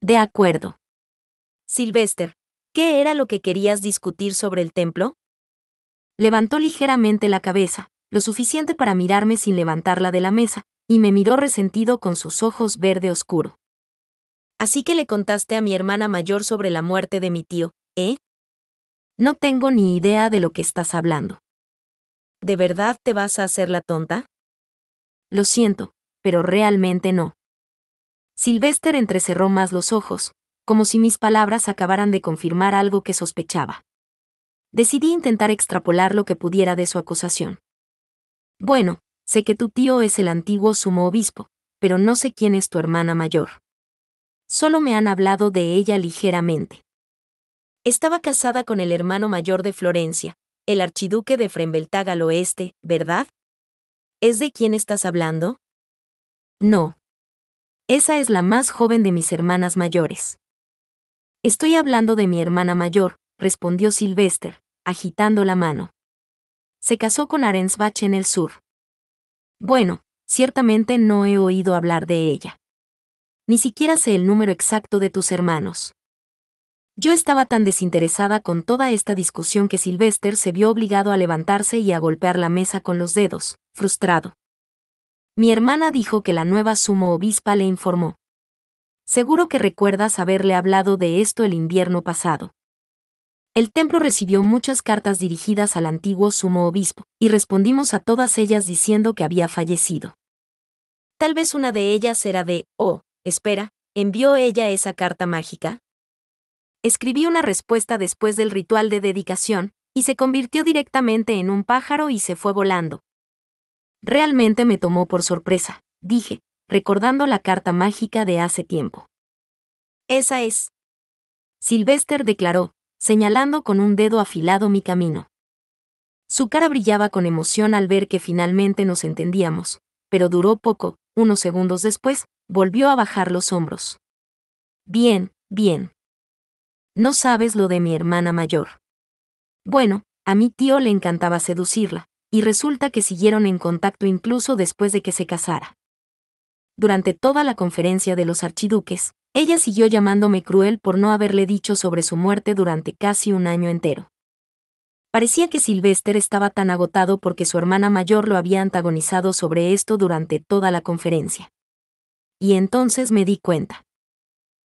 De acuerdo. Sylvester, ¿qué era lo que querías discutir sobre el templo? Levantó ligeramente la cabeza, lo suficiente para mirarme sin levantarla de la mesa, y me miró resentido con sus ojos verde oscuro. Así que le contaste a mi hermana mayor sobre la muerte de mi tío, ¿eh? No tengo ni idea de lo que estás hablando. ¿De verdad te vas a hacer la tonta? Lo siento, pero realmente no. Silvester entrecerró más los ojos, como si mis palabras acabaran de confirmar algo que sospechaba. Decidí intentar extrapolar lo que pudiera de su acusación. Bueno, sé que tu tío es el antiguo sumo obispo, pero no sé quién es tu hermana mayor solo me han hablado de ella ligeramente. Estaba casada con el hermano mayor de Florencia, el archiduque de Frembeltag al oeste, ¿verdad? ¿Es de quién estás hablando? No. Esa es la más joven de mis hermanas mayores. Estoy hablando de mi hermana mayor, respondió Sylvester, agitando la mano. Se casó con Arensbach en el sur. Bueno, ciertamente no he oído hablar de ella ni siquiera sé el número exacto de tus hermanos. Yo estaba tan desinteresada con toda esta discusión que Sylvester se vio obligado a levantarse y a golpear la mesa con los dedos, frustrado. Mi hermana dijo que la nueva sumo obispa le informó. Seguro que recuerdas haberle hablado de esto el invierno pasado. El templo recibió muchas cartas dirigidas al antiguo sumo obispo, y respondimos a todas ellas diciendo que había fallecido. Tal vez una de ellas era de, oh, espera, ¿envió ella esa carta mágica? Escribí una respuesta después del ritual de dedicación, y se convirtió directamente en un pájaro y se fue volando. Realmente me tomó por sorpresa, dije, recordando la carta mágica de hace tiempo. Esa es. Sylvester declaró, señalando con un dedo afilado mi camino. Su cara brillaba con emoción al ver que finalmente nos entendíamos, pero duró poco, unos segundos después, Volvió a bajar los hombros. Bien, bien. No sabes lo de mi hermana mayor. Bueno, a mi tío le encantaba seducirla, y resulta que siguieron en contacto incluso después de que se casara. Durante toda la conferencia de los archiduques, ella siguió llamándome cruel por no haberle dicho sobre su muerte durante casi un año entero. Parecía que Sylvester estaba tan agotado porque su hermana mayor lo había antagonizado sobre esto durante toda la conferencia y entonces me di cuenta.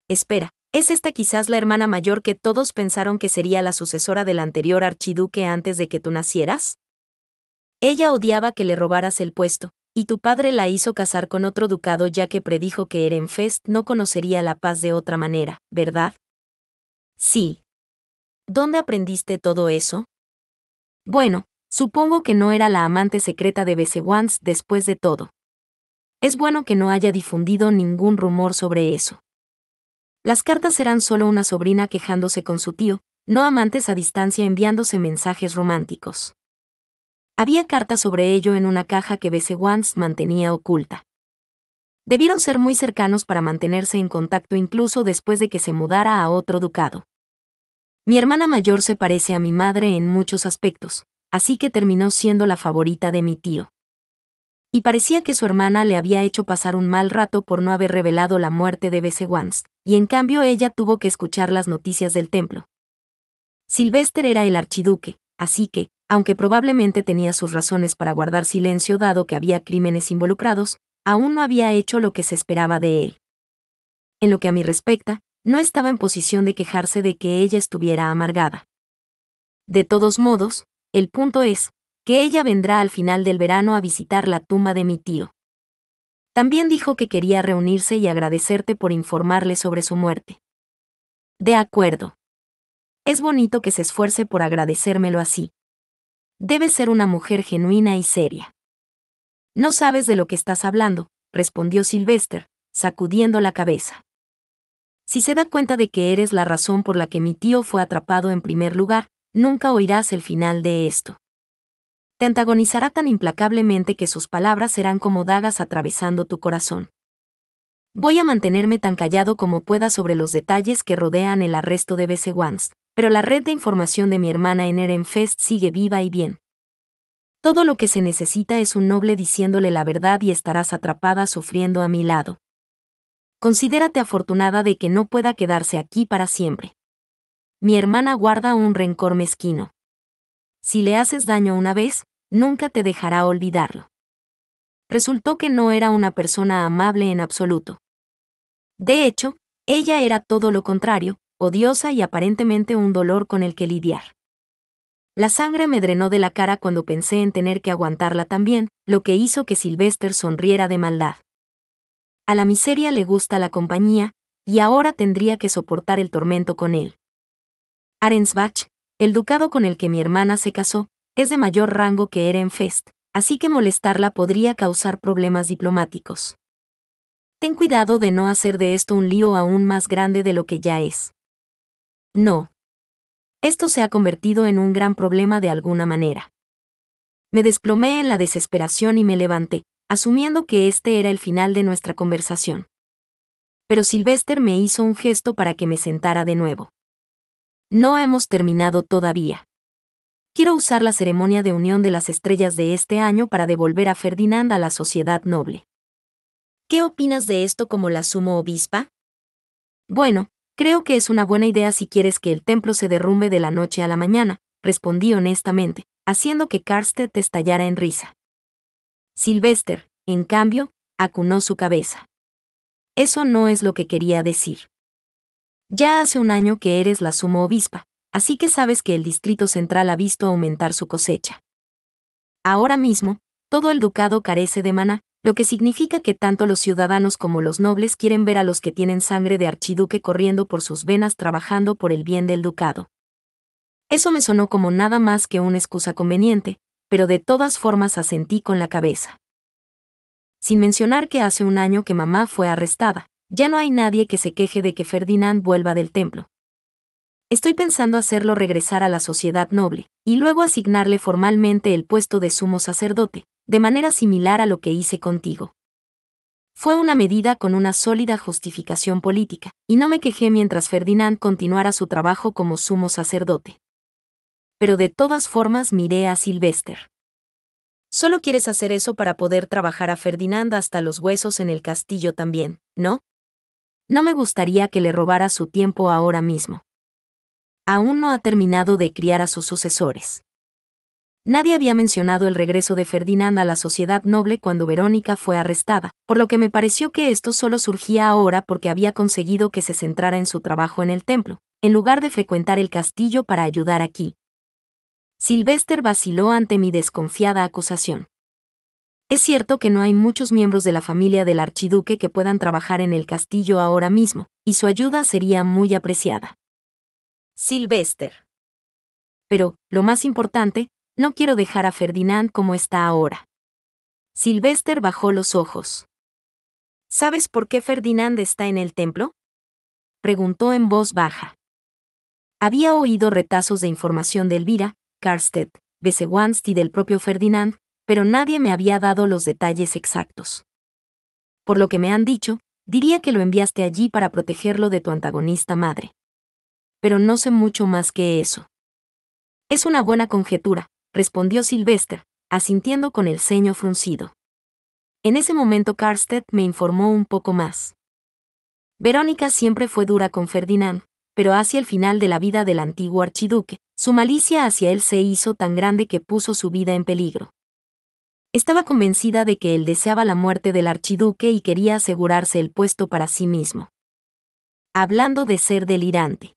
Espera, ¿es esta quizás la hermana mayor que todos pensaron que sería la sucesora del anterior archiduque antes de que tú nacieras? Ella odiaba que le robaras el puesto, y tu padre la hizo casar con otro ducado ya que predijo que Erenfest no conocería la paz de otra manera, ¿verdad? Sí. ¿Dónde aprendiste todo eso? Bueno, supongo que no era la amante secreta de Besewans después de todo. Es bueno que no haya difundido ningún rumor sobre eso. Las cartas eran solo una sobrina quejándose con su tío, no amantes a distancia enviándose mensajes románticos. Había cartas sobre ello en una caja que B.C. Wands mantenía oculta. Debieron ser muy cercanos para mantenerse en contacto incluso después de que se mudara a otro ducado. Mi hermana mayor se parece a mi madre en muchos aspectos, así que terminó siendo la favorita de mi tío y parecía que su hermana le había hecho pasar un mal rato por no haber revelado la muerte de Wands, y en cambio ella tuvo que escuchar las noticias del templo. Sylvester era el archiduque, así que, aunque probablemente tenía sus razones para guardar silencio dado que había crímenes involucrados, aún no había hecho lo que se esperaba de él. En lo que a mí respecta, no estaba en posición de quejarse de que ella estuviera amargada. De todos modos, el punto es, que ella vendrá al final del verano a visitar la tumba de mi tío. También dijo que quería reunirse y agradecerte por informarle sobre su muerte. De acuerdo. Es bonito que se esfuerce por agradecérmelo así. Debe ser una mujer genuina y seria. No sabes de lo que estás hablando, respondió Sylvester, sacudiendo la cabeza. Si se da cuenta de que eres la razón por la que mi tío fue atrapado en primer lugar, nunca oirás el final de esto te antagonizará tan implacablemente que sus palabras serán como dagas atravesando tu corazón. Voy a mantenerme tan callado como pueda sobre los detalles que rodean el arresto de BC pero la red de información de mi hermana en Erenfest sigue viva y bien. Todo lo que se necesita es un noble diciéndole la verdad y estarás atrapada sufriendo a mi lado. Considérate afortunada de que no pueda quedarse aquí para siempre. Mi hermana guarda un rencor mezquino. Si le haces daño una vez, nunca te dejará olvidarlo. Resultó que no era una persona amable en absoluto. De hecho, ella era todo lo contrario, odiosa y aparentemente un dolor con el que lidiar. La sangre me drenó de la cara cuando pensé en tener que aguantarla también, lo que hizo que Sylvester sonriera de maldad. A la miseria le gusta la compañía, y ahora tendría que soportar el tormento con él. Arensbach, el ducado con el que mi hermana se casó, es de mayor rango que Fest, así que molestarla podría causar problemas diplomáticos. Ten cuidado de no hacer de esto un lío aún más grande de lo que ya es. No. Esto se ha convertido en un gran problema de alguna manera. Me desplomé en la desesperación y me levanté, asumiendo que este era el final de nuestra conversación. Pero Sylvester me hizo un gesto para que me sentara de nuevo. No hemos terminado todavía. Quiero usar la ceremonia de unión de las estrellas de este año para devolver a Ferdinand a la sociedad noble. ¿Qué opinas de esto como la sumo obispa? Bueno, creo que es una buena idea si quieres que el templo se derrumbe de la noche a la mañana, respondí honestamente, haciendo que te estallara en risa. Sylvester, en cambio, acunó su cabeza. Eso no es lo que quería decir. Ya hace un año que eres la sumo obispa, así que sabes que el Distrito Central ha visto aumentar su cosecha. Ahora mismo, todo el ducado carece de maná, lo que significa que tanto los ciudadanos como los nobles quieren ver a los que tienen sangre de archiduque corriendo por sus venas trabajando por el bien del ducado. Eso me sonó como nada más que una excusa conveniente, pero de todas formas asentí con la cabeza. Sin mencionar que hace un año que mamá fue arrestada, ya no hay nadie que se queje de que Ferdinand vuelva del templo, Estoy pensando hacerlo regresar a la sociedad noble, y luego asignarle formalmente el puesto de sumo sacerdote, de manera similar a lo que hice contigo. Fue una medida con una sólida justificación política, y no me quejé mientras Ferdinand continuara su trabajo como sumo sacerdote. Pero de todas formas miré a Sylvester. Solo quieres hacer eso para poder trabajar a Ferdinand hasta los huesos en el castillo también, ¿no? No me gustaría que le robara su tiempo ahora mismo aún no ha terminado de criar a sus sucesores. Nadie había mencionado el regreso de Ferdinand a la sociedad noble cuando Verónica fue arrestada, por lo que me pareció que esto solo surgía ahora porque había conseguido que se centrara en su trabajo en el templo, en lugar de frecuentar el castillo para ayudar aquí. Sylvester vaciló ante mi desconfiada acusación. Es cierto que no hay muchos miembros de la familia del archiduque que puedan trabajar en el castillo ahora mismo, y su ayuda sería muy apreciada. Sylvester. Pero, lo más importante, no quiero dejar a Ferdinand como está ahora. Sylvester bajó los ojos. ¿Sabes por qué Ferdinand está en el templo? Preguntó en voz baja. Había oído retazos de información de Elvira, Karstedt, Besewanst y del propio Ferdinand, pero nadie me había dado los detalles exactos. Por lo que me han dicho, diría que lo enviaste allí para protegerlo de tu antagonista madre pero no sé mucho más que eso. Es una buena conjetura, respondió Silvestre, asintiendo con el ceño fruncido. En ese momento Karstedt me informó un poco más. Verónica siempre fue dura con Ferdinand, pero hacia el final de la vida del antiguo archiduque, su malicia hacia él se hizo tan grande que puso su vida en peligro. Estaba convencida de que él deseaba la muerte del archiduque y quería asegurarse el puesto para sí mismo. Hablando de ser delirante.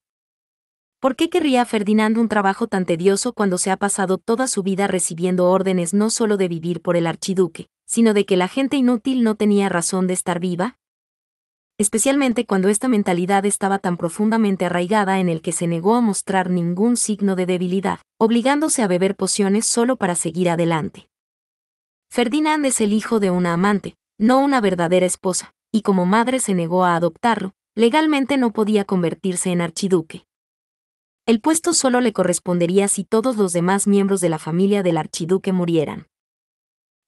¿Por qué querría Ferdinando un trabajo tan tedioso cuando se ha pasado toda su vida recibiendo órdenes no solo de vivir por el archiduque, sino de que la gente inútil no tenía razón de estar viva? Especialmente cuando esta mentalidad estaba tan profundamente arraigada en el que se negó a mostrar ningún signo de debilidad, obligándose a beber pociones solo para seguir adelante. Ferdinand es el hijo de una amante, no una verdadera esposa, y como madre se negó a adoptarlo, legalmente no podía convertirse en archiduque. El puesto solo le correspondería si todos los demás miembros de la familia del archiduque murieran.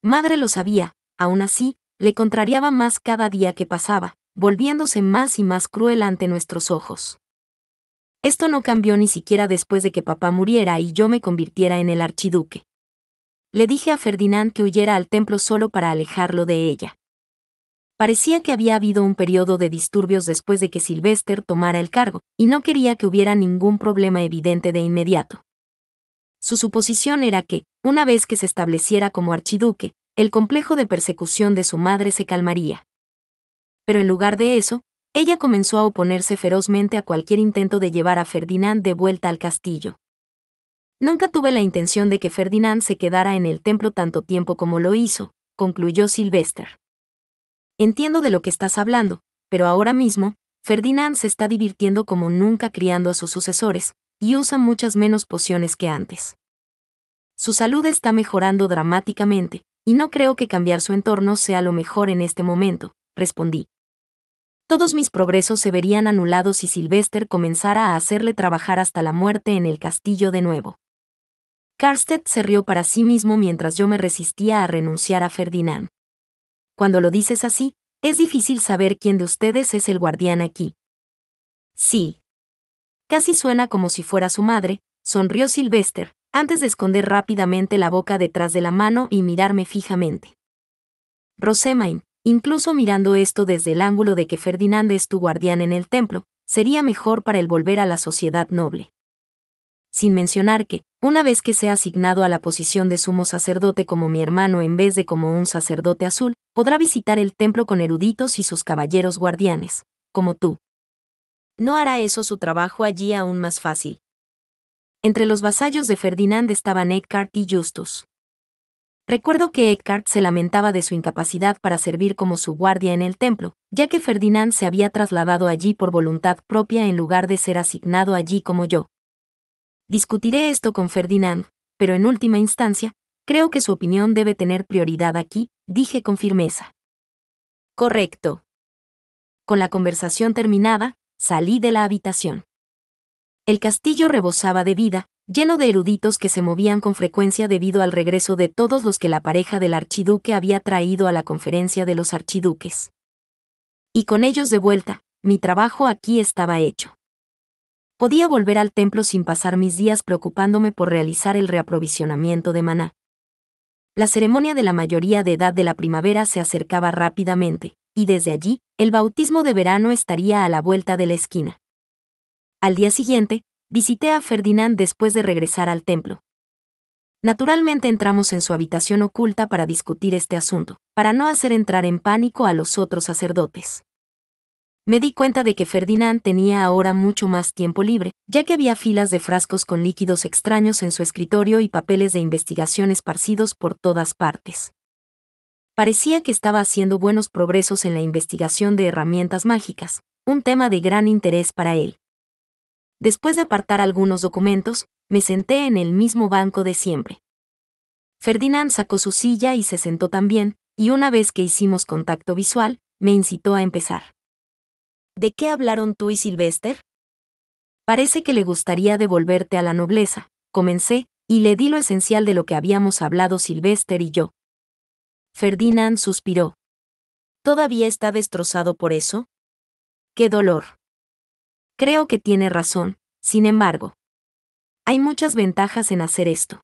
Madre lo sabía, aún así, le contrariaba más cada día que pasaba, volviéndose más y más cruel ante nuestros ojos. Esto no cambió ni siquiera después de que papá muriera y yo me convirtiera en el archiduque. Le dije a Ferdinand que huyera al templo solo para alejarlo de ella. Parecía que había habido un periodo de disturbios después de que Sylvester tomara el cargo, y no quería que hubiera ningún problema evidente de inmediato. Su suposición era que, una vez que se estableciera como archiduque, el complejo de persecución de su madre se calmaría. Pero en lugar de eso, ella comenzó a oponerse ferozmente a cualquier intento de llevar a Ferdinand de vuelta al castillo. Nunca tuve la intención de que Ferdinand se quedara en el templo tanto tiempo como lo hizo, concluyó Sylvester. Entiendo de lo que estás hablando, pero ahora mismo, Ferdinand se está divirtiendo como nunca criando a sus sucesores, y usa muchas menos pociones que antes. Su salud está mejorando dramáticamente, y no creo que cambiar su entorno sea lo mejor en este momento, respondí. Todos mis progresos se verían anulados si Sylvester comenzara a hacerle trabajar hasta la muerte en el castillo de nuevo. Karsted se rió para sí mismo mientras yo me resistía a renunciar a Ferdinand. Cuando lo dices así, es difícil saber quién de ustedes es el guardián aquí. Sí. Casi suena como si fuera su madre, sonrió Sylvester, antes de esconder rápidamente la boca detrás de la mano y mirarme fijamente. Rosemain, incluso mirando esto desde el ángulo de que Ferdinand es tu guardián en el templo, sería mejor para el volver a la sociedad noble. Sin mencionar que, una vez que sea asignado a la posición de sumo sacerdote como mi hermano en vez de como un sacerdote azul, podrá visitar el templo con eruditos y sus caballeros guardianes, como tú. No hará eso su trabajo allí aún más fácil. Entre los vasallos de Ferdinand estaban Eckhart y Justus. Recuerdo que Eckhart se lamentaba de su incapacidad para servir como su guardia en el templo, ya que Ferdinand se había trasladado allí por voluntad propia en lugar de ser asignado allí como yo. Discutiré esto con Ferdinand, pero en última instancia, creo que su opinión debe tener prioridad aquí, dije con firmeza. Correcto. Con la conversación terminada, salí de la habitación. El castillo rebosaba de vida, lleno de eruditos que se movían con frecuencia debido al regreso de todos los que la pareja del archiduque había traído a la conferencia de los archiduques. Y con ellos de vuelta, mi trabajo aquí estaba hecho. Podía volver al templo sin pasar mis días preocupándome por realizar el reaprovisionamiento de maná. La ceremonia de la mayoría de edad de la primavera se acercaba rápidamente, y desde allí, el bautismo de verano estaría a la vuelta de la esquina. Al día siguiente, visité a Ferdinand después de regresar al templo. Naturalmente entramos en su habitación oculta para discutir este asunto, para no hacer entrar en pánico a los otros sacerdotes. Me di cuenta de que Ferdinand tenía ahora mucho más tiempo libre, ya que había filas de frascos con líquidos extraños en su escritorio y papeles de investigación esparcidos por todas partes. Parecía que estaba haciendo buenos progresos en la investigación de herramientas mágicas, un tema de gran interés para él. Después de apartar algunos documentos, me senté en el mismo banco de siempre. Ferdinand sacó su silla y se sentó también, y una vez que hicimos contacto visual, me incitó a empezar. ¿De qué hablaron tú y Sylvester? Parece que le gustaría devolverte a la nobleza, comencé, y le di lo esencial de lo que habíamos hablado Sylvester y yo. Ferdinand suspiró. ¿Todavía está destrozado por eso? ¡Qué dolor! Creo que tiene razón, sin embargo. Hay muchas ventajas en hacer esto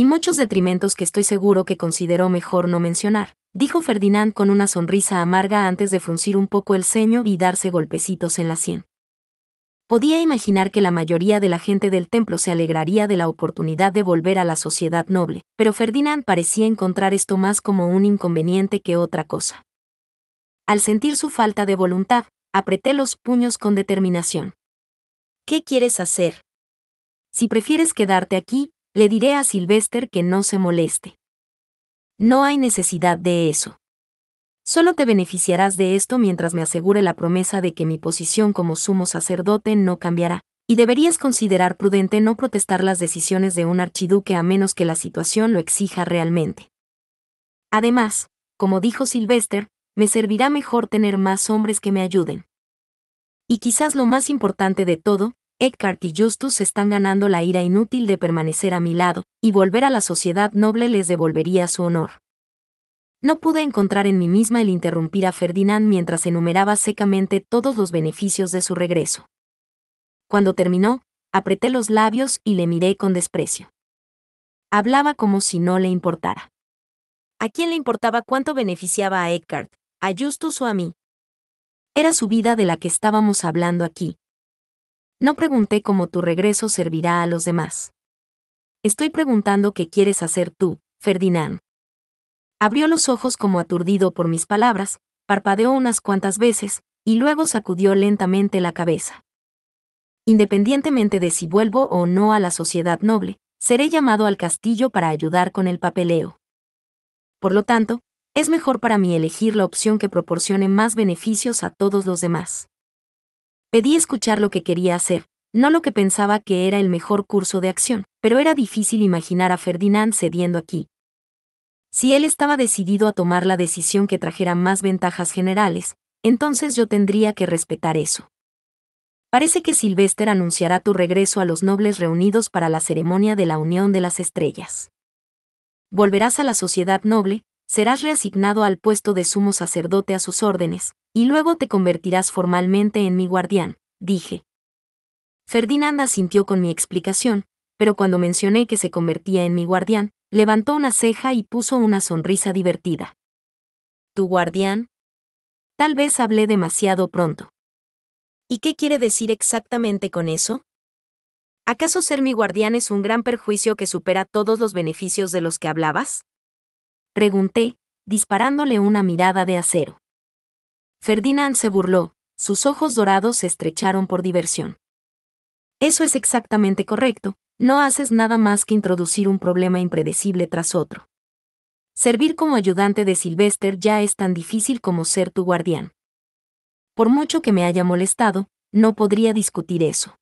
y muchos detrimentos que estoy seguro que consideró mejor no mencionar, dijo Ferdinand con una sonrisa amarga antes de fruncir un poco el ceño y darse golpecitos en la sien. Podía imaginar que la mayoría de la gente del templo se alegraría de la oportunidad de volver a la sociedad noble, pero Ferdinand parecía encontrar esto más como un inconveniente que otra cosa. Al sentir su falta de voluntad, apreté los puños con determinación. ¿Qué quieres hacer? Si prefieres quedarte aquí, le diré a Silvester que no se moleste. No hay necesidad de eso. Solo te beneficiarás de esto mientras me asegure la promesa de que mi posición como sumo sacerdote no cambiará, y deberías considerar prudente no protestar las decisiones de un archiduque a menos que la situación lo exija realmente. Además, como dijo Silvester, me servirá mejor tener más hombres que me ayuden. Y quizás lo más importante de todo, Eckhart y Justus están ganando la ira inútil de permanecer a mi lado, y volver a la sociedad noble les devolvería su honor. No pude encontrar en mí misma el interrumpir a Ferdinand mientras enumeraba secamente todos los beneficios de su regreso. Cuando terminó, apreté los labios y le miré con desprecio. Hablaba como si no le importara. ¿A quién le importaba cuánto beneficiaba a Eckhart, a Justus o a mí? Era su vida de la que estábamos hablando aquí, no pregunté cómo tu regreso servirá a los demás. Estoy preguntando qué quieres hacer tú, Ferdinand. Abrió los ojos como aturdido por mis palabras, parpadeó unas cuantas veces, y luego sacudió lentamente la cabeza. Independientemente de si vuelvo o no a la sociedad noble, seré llamado al castillo para ayudar con el papeleo. Por lo tanto, es mejor para mí elegir la opción que proporcione más beneficios a todos los demás. Pedí escuchar lo que quería hacer, no lo que pensaba que era el mejor curso de acción, pero era difícil imaginar a Ferdinand cediendo aquí. Si él estaba decidido a tomar la decisión que trajera más ventajas generales, entonces yo tendría que respetar eso. Parece que Sylvester anunciará tu regreso a los nobles reunidos para la ceremonia de la Unión de las Estrellas. Volverás a la sociedad noble, serás reasignado al puesto de sumo sacerdote a sus órdenes, y luego te convertirás formalmente en mi guardián, dije. Ferdinand asintió con mi explicación, pero cuando mencioné que se convertía en mi guardián, levantó una ceja y puso una sonrisa divertida. ¿Tu guardián? Tal vez hablé demasiado pronto. ¿Y qué quiere decir exactamente con eso? ¿Acaso ser mi guardián es un gran perjuicio que supera todos los beneficios de los que hablabas? Pregunté, disparándole una mirada de acero. Ferdinand se burló, sus ojos dorados se estrecharon por diversión. Eso es exactamente correcto, no haces nada más que introducir un problema impredecible tras otro. Servir como ayudante de Sylvester ya es tan difícil como ser tu guardián. Por mucho que me haya molestado, no podría discutir eso.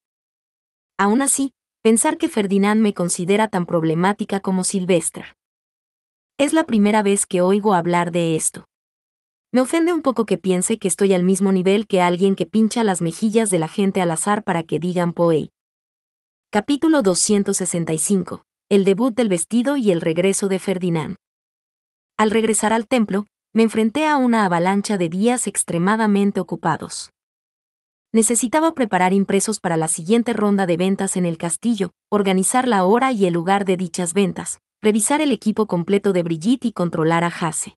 Aún así, pensar que Ferdinand me considera tan problemática como Sylvester. Es la primera vez que oigo hablar de esto. Me ofende un poco que piense que estoy al mismo nivel que alguien que pincha las mejillas de la gente al azar para que digan Poe. Capítulo 265. El debut del vestido y el regreso de Ferdinand. Al regresar al templo, me enfrenté a una avalancha de días extremadamente ocupados. Necesitaba preparar impresos para la siguiente ronda de ventas en el castillo, organizar la hora y el lugar de dichas ventas, revisar el equipo completo de Brigitte y controlar a Hase.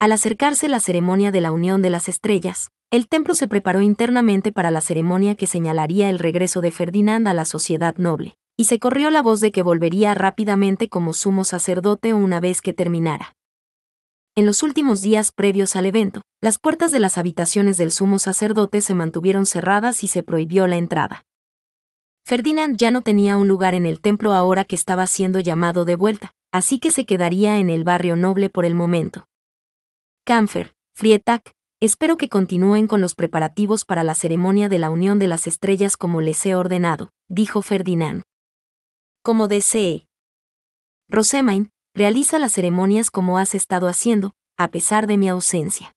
Al acercarse la ceremonia de la unión de las estrellas, el templo se preparó internamente para la ceremonia que señalaría el regreso de Ferdinand a la sociedad noble, y se corrió la voz de que volvería rápidamente como sumo sacerdote una vez que terminara. En los últimos días previos al evento, las puertas de las habitaciones del sumo sacerdote se mantuvieron cerradas y se prohibió la entrada. Ferdinand ya no tenía un lugar en el templo ahora que estaba siendo llamado de vuelta, así que se quedaría en el barrio noble por el momento. Camfer, Frietak, espero que continúen con los preparativos para la ceremonia de la Unión de las Estrellas como les he ordenado, dijo Ferdinand. Como desee. Rosemain, realiza las ceremonias como has estado haciendo, a pesar de mi ausencia.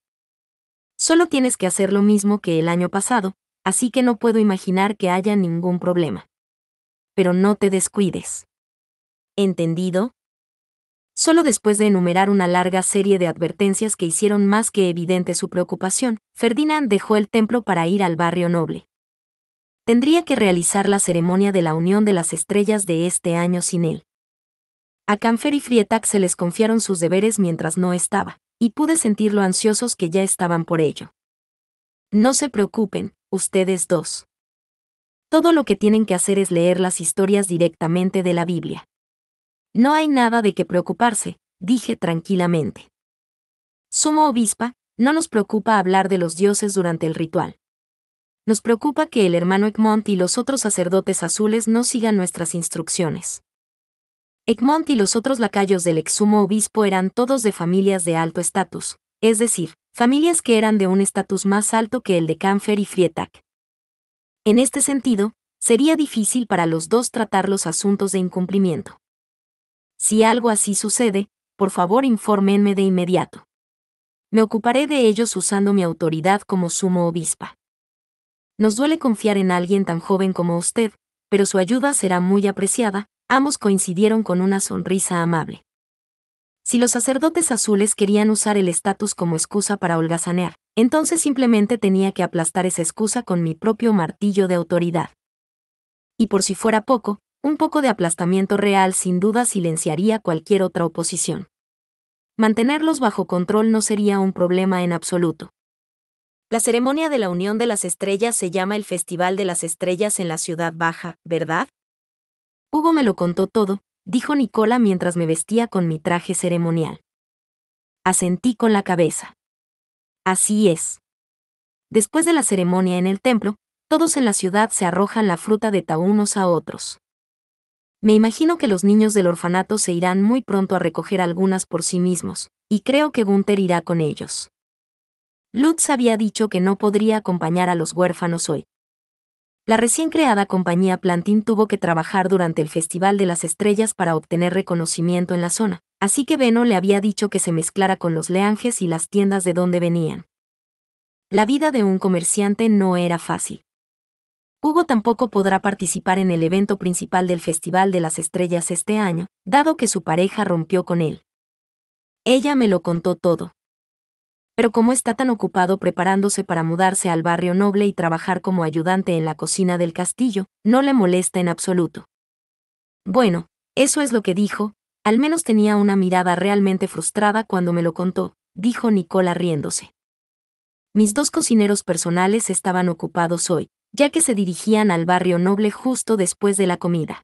Solo tienes que hacer lo mismo que el año pasado, así que no puedo imaginar que haya ningún problema. Pero no te descuides. ¿Entendido? Solo después de enumerar una larga serie de advertencias que hicieron más que evidente su preocupación, Ferdinand dejó el templo para ir al barrio noble. Tendría que realizar la ceremonia de la unión de las estrellas de este año sin él. A Canfer y Frietak se les confiaron sus deberes mientras no estaba, y pude sentir lo ansiosos que ya estaban por ello. No se preocupen, ustedes dos. Todo lo que tienen que hacer es leer las historias directamente de la Biblia. No hay nada de qué preocuparse, dije tranquilamente. Sumo obispa, no nos preocupa hablar de los dioses durante el ritual. Nos preocupa que el hermano Egmont y los otros sacerdotes azules no sigan nuestras instrucciones. Egmont y los otros lacayos del ex sumo obispo eran todos de familias de alto estatus, es decir, familias que eran de un estatus más alto que el de Canfer y Frietak. En este sentido, sería difícil para los dos tratar los asuntos de incumplimiento. Si algo así sucede, por favor infórmenme de inmediato. Me ocuparé de ellos usando mi autoridad como sumo obispa. Nos duele confiar en alguien tan joven como usted, pero su ayuda será muy apreciada, ambos coincidieron con una sonrisa amable. Si los sacerdotes azules querían usar el estatus como excusa para holgazanear, entonces simplemente tenía que aplastar esa excusa con mi propio martillo de autoridad. Y por si fuera poco, un poco de aplastamiento real sin duda silenciaría cualquier otra oposición. Mantenerlos bajo control no sería un problema en absoluto. La ceremonia de la Unión de las Estrellas se llama el Festival de las Estrellas en la Ciudad Baja, ¿verdad? Hugo me lo contó todo, dijo Nicola mientras me vestía con mi traje ceremonial. Asentí con la cabeza. Así es. Después de la ceremonia en el templo, todos en la ciudad se arrojan la fruta de ta unos a otros. Me imagino que los niños del orfanato se irán muy pronto a recoger algunas por sí mismos, y creo que Gunther irá con ellos. Lutz había dicho que no podría acompañar a los huérfanos hoy, la recién creada compañía Plantín tuvo que trabajar durante el Festival de las Estrellas para obtener reconocimiento en la zona, así que Beno le había dicho que se mezclara con los Leanges y las tiendas de donde venían. La vida de un comerciante no era fácil. Hugo tampoco podrá participar en el evento principal del Festival de las Estrellas este año, dado que su pareja rompió con él. Ella me lo contó todo pero como está tan ocupado preparándose para mudarse al barrio noble y trabajar como ayudante en la cocina del castillo, no le molesta en absoluto. Bueno, eso es lo que dijo, al menos tenía una mirada realmente frustrada cuando me lo contó, dijo Nicola riéndose. Mis dos cocineros personales estaban ocupados hoy, ya que se dirigían al barrio noble justo después de la comida.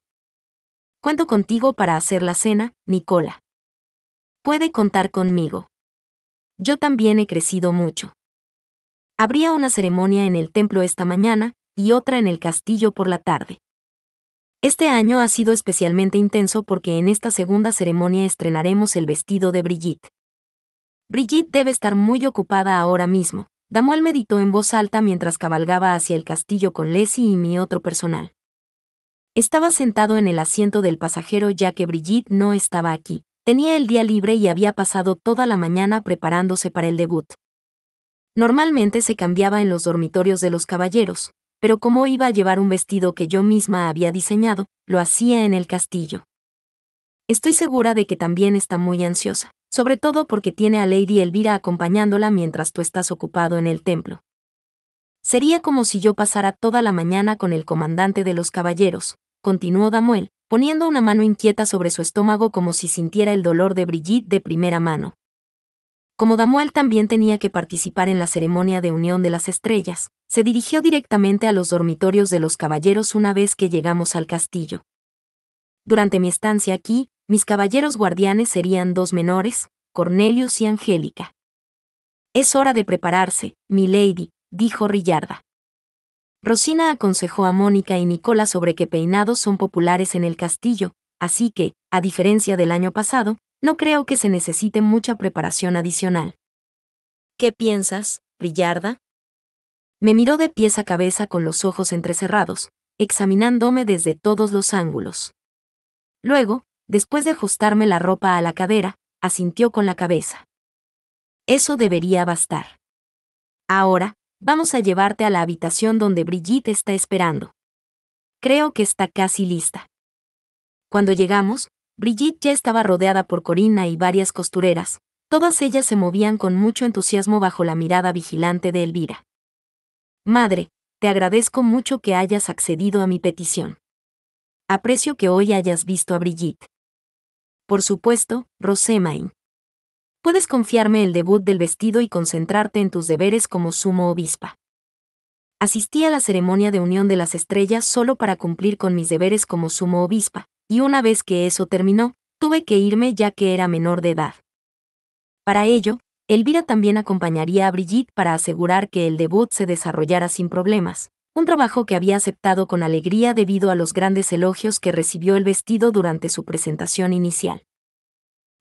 Cuento contigo para hacer la cena, Nicola. Puede contar conmigo. Yo también he crecido mucho. Habría una ceremonia en el templo esta mañana y otra en el castillo por la tarde. Este año ha sido especialmente intenso porque en esta segunda ceremonia estrenaremos el vestido de Brigitte. Brigitte debe estar muy ocupada ahora mismo, Damuel meditó en voz alta mientras cabalgaba hacia el castillo con Leslie y mi otro personal. Estaba sentado en el asiento del pasajero ya que Brigitte no estaba aquí. Tenía el día libre y había pasado toda la mañana preparándose para el debut. Normalmente se cambiaba en los dormitorios de los caballeros, pero como iba a llevar un vestido que yo misma había diseñado, lo hacía en el castillo. Estoy segura de que también está muy ansiosa, sobre todo porque tiene a Lady Elvira acompañándola mientras tú estás ocupado en el templo. Sería como si yo pasara toda la mañana con el comandante de los caballeros, continuó Damuel, poniendo una mano inquieta sobre su estómago como si sintiera el dolor de Brigitte de primera mano. Como Damuel también tenía que participar en la ceremonia de unión de las estrellas, se dirigió directamente a los dormitorios de los caballeros una vez que llegamos al castillo. Durante mi estancia aquí, mis caballeros guardianes serían dos menores, Cornelius y Angélica. Es hora de prepararse, mi lady, dijo Rillarda. Rosina aconsejó a Mónica y Nicola sobre que peinados son populares en el castillo, así que, a diferencia del año pasado, no creo que se necesite mucha preparación adicional. ¿Qué piensas, Brillarda? Me miró de pies a cabeza con los ojos entrecerrados, examinándome desde todos los ángulos. Luego, después de ajustarme la ropa a la cadera, asintió con la cabeza. Eso debería bastar. Ahora, Vamos a llevarte a la habitación donde Brigitte está esperando. Creo que está casi lista. Cuando llegamos, Brigitte ya estaba rodeada por Corina y varias costureras. Todas ellas se movían con mucho entusiasmo bajo la mirada vigilante de Elvira. Madre, te agradezco mucho que hayas accedido a mi petición. Aprecio que hoy hayas visto a Brigitte. Por supuesto, Rosemain puedes confiarme el debut del vestido y concentrarte en tus deberes como sumo obispa. Asistí a la ceremonia de unión de las estrellas solo para cumplir con mis deberes como sumo obispa, y una vez que eso terminó, tuve que irme ya que era menor de edad. Para ello, Elvira también acompañaría a Brigitte para asegurar que el debut se desarrollara sin problemas, un trabajo que había aceptado con alegría debido a los grandes elogios que recibió el vestido durante su presentación inicial.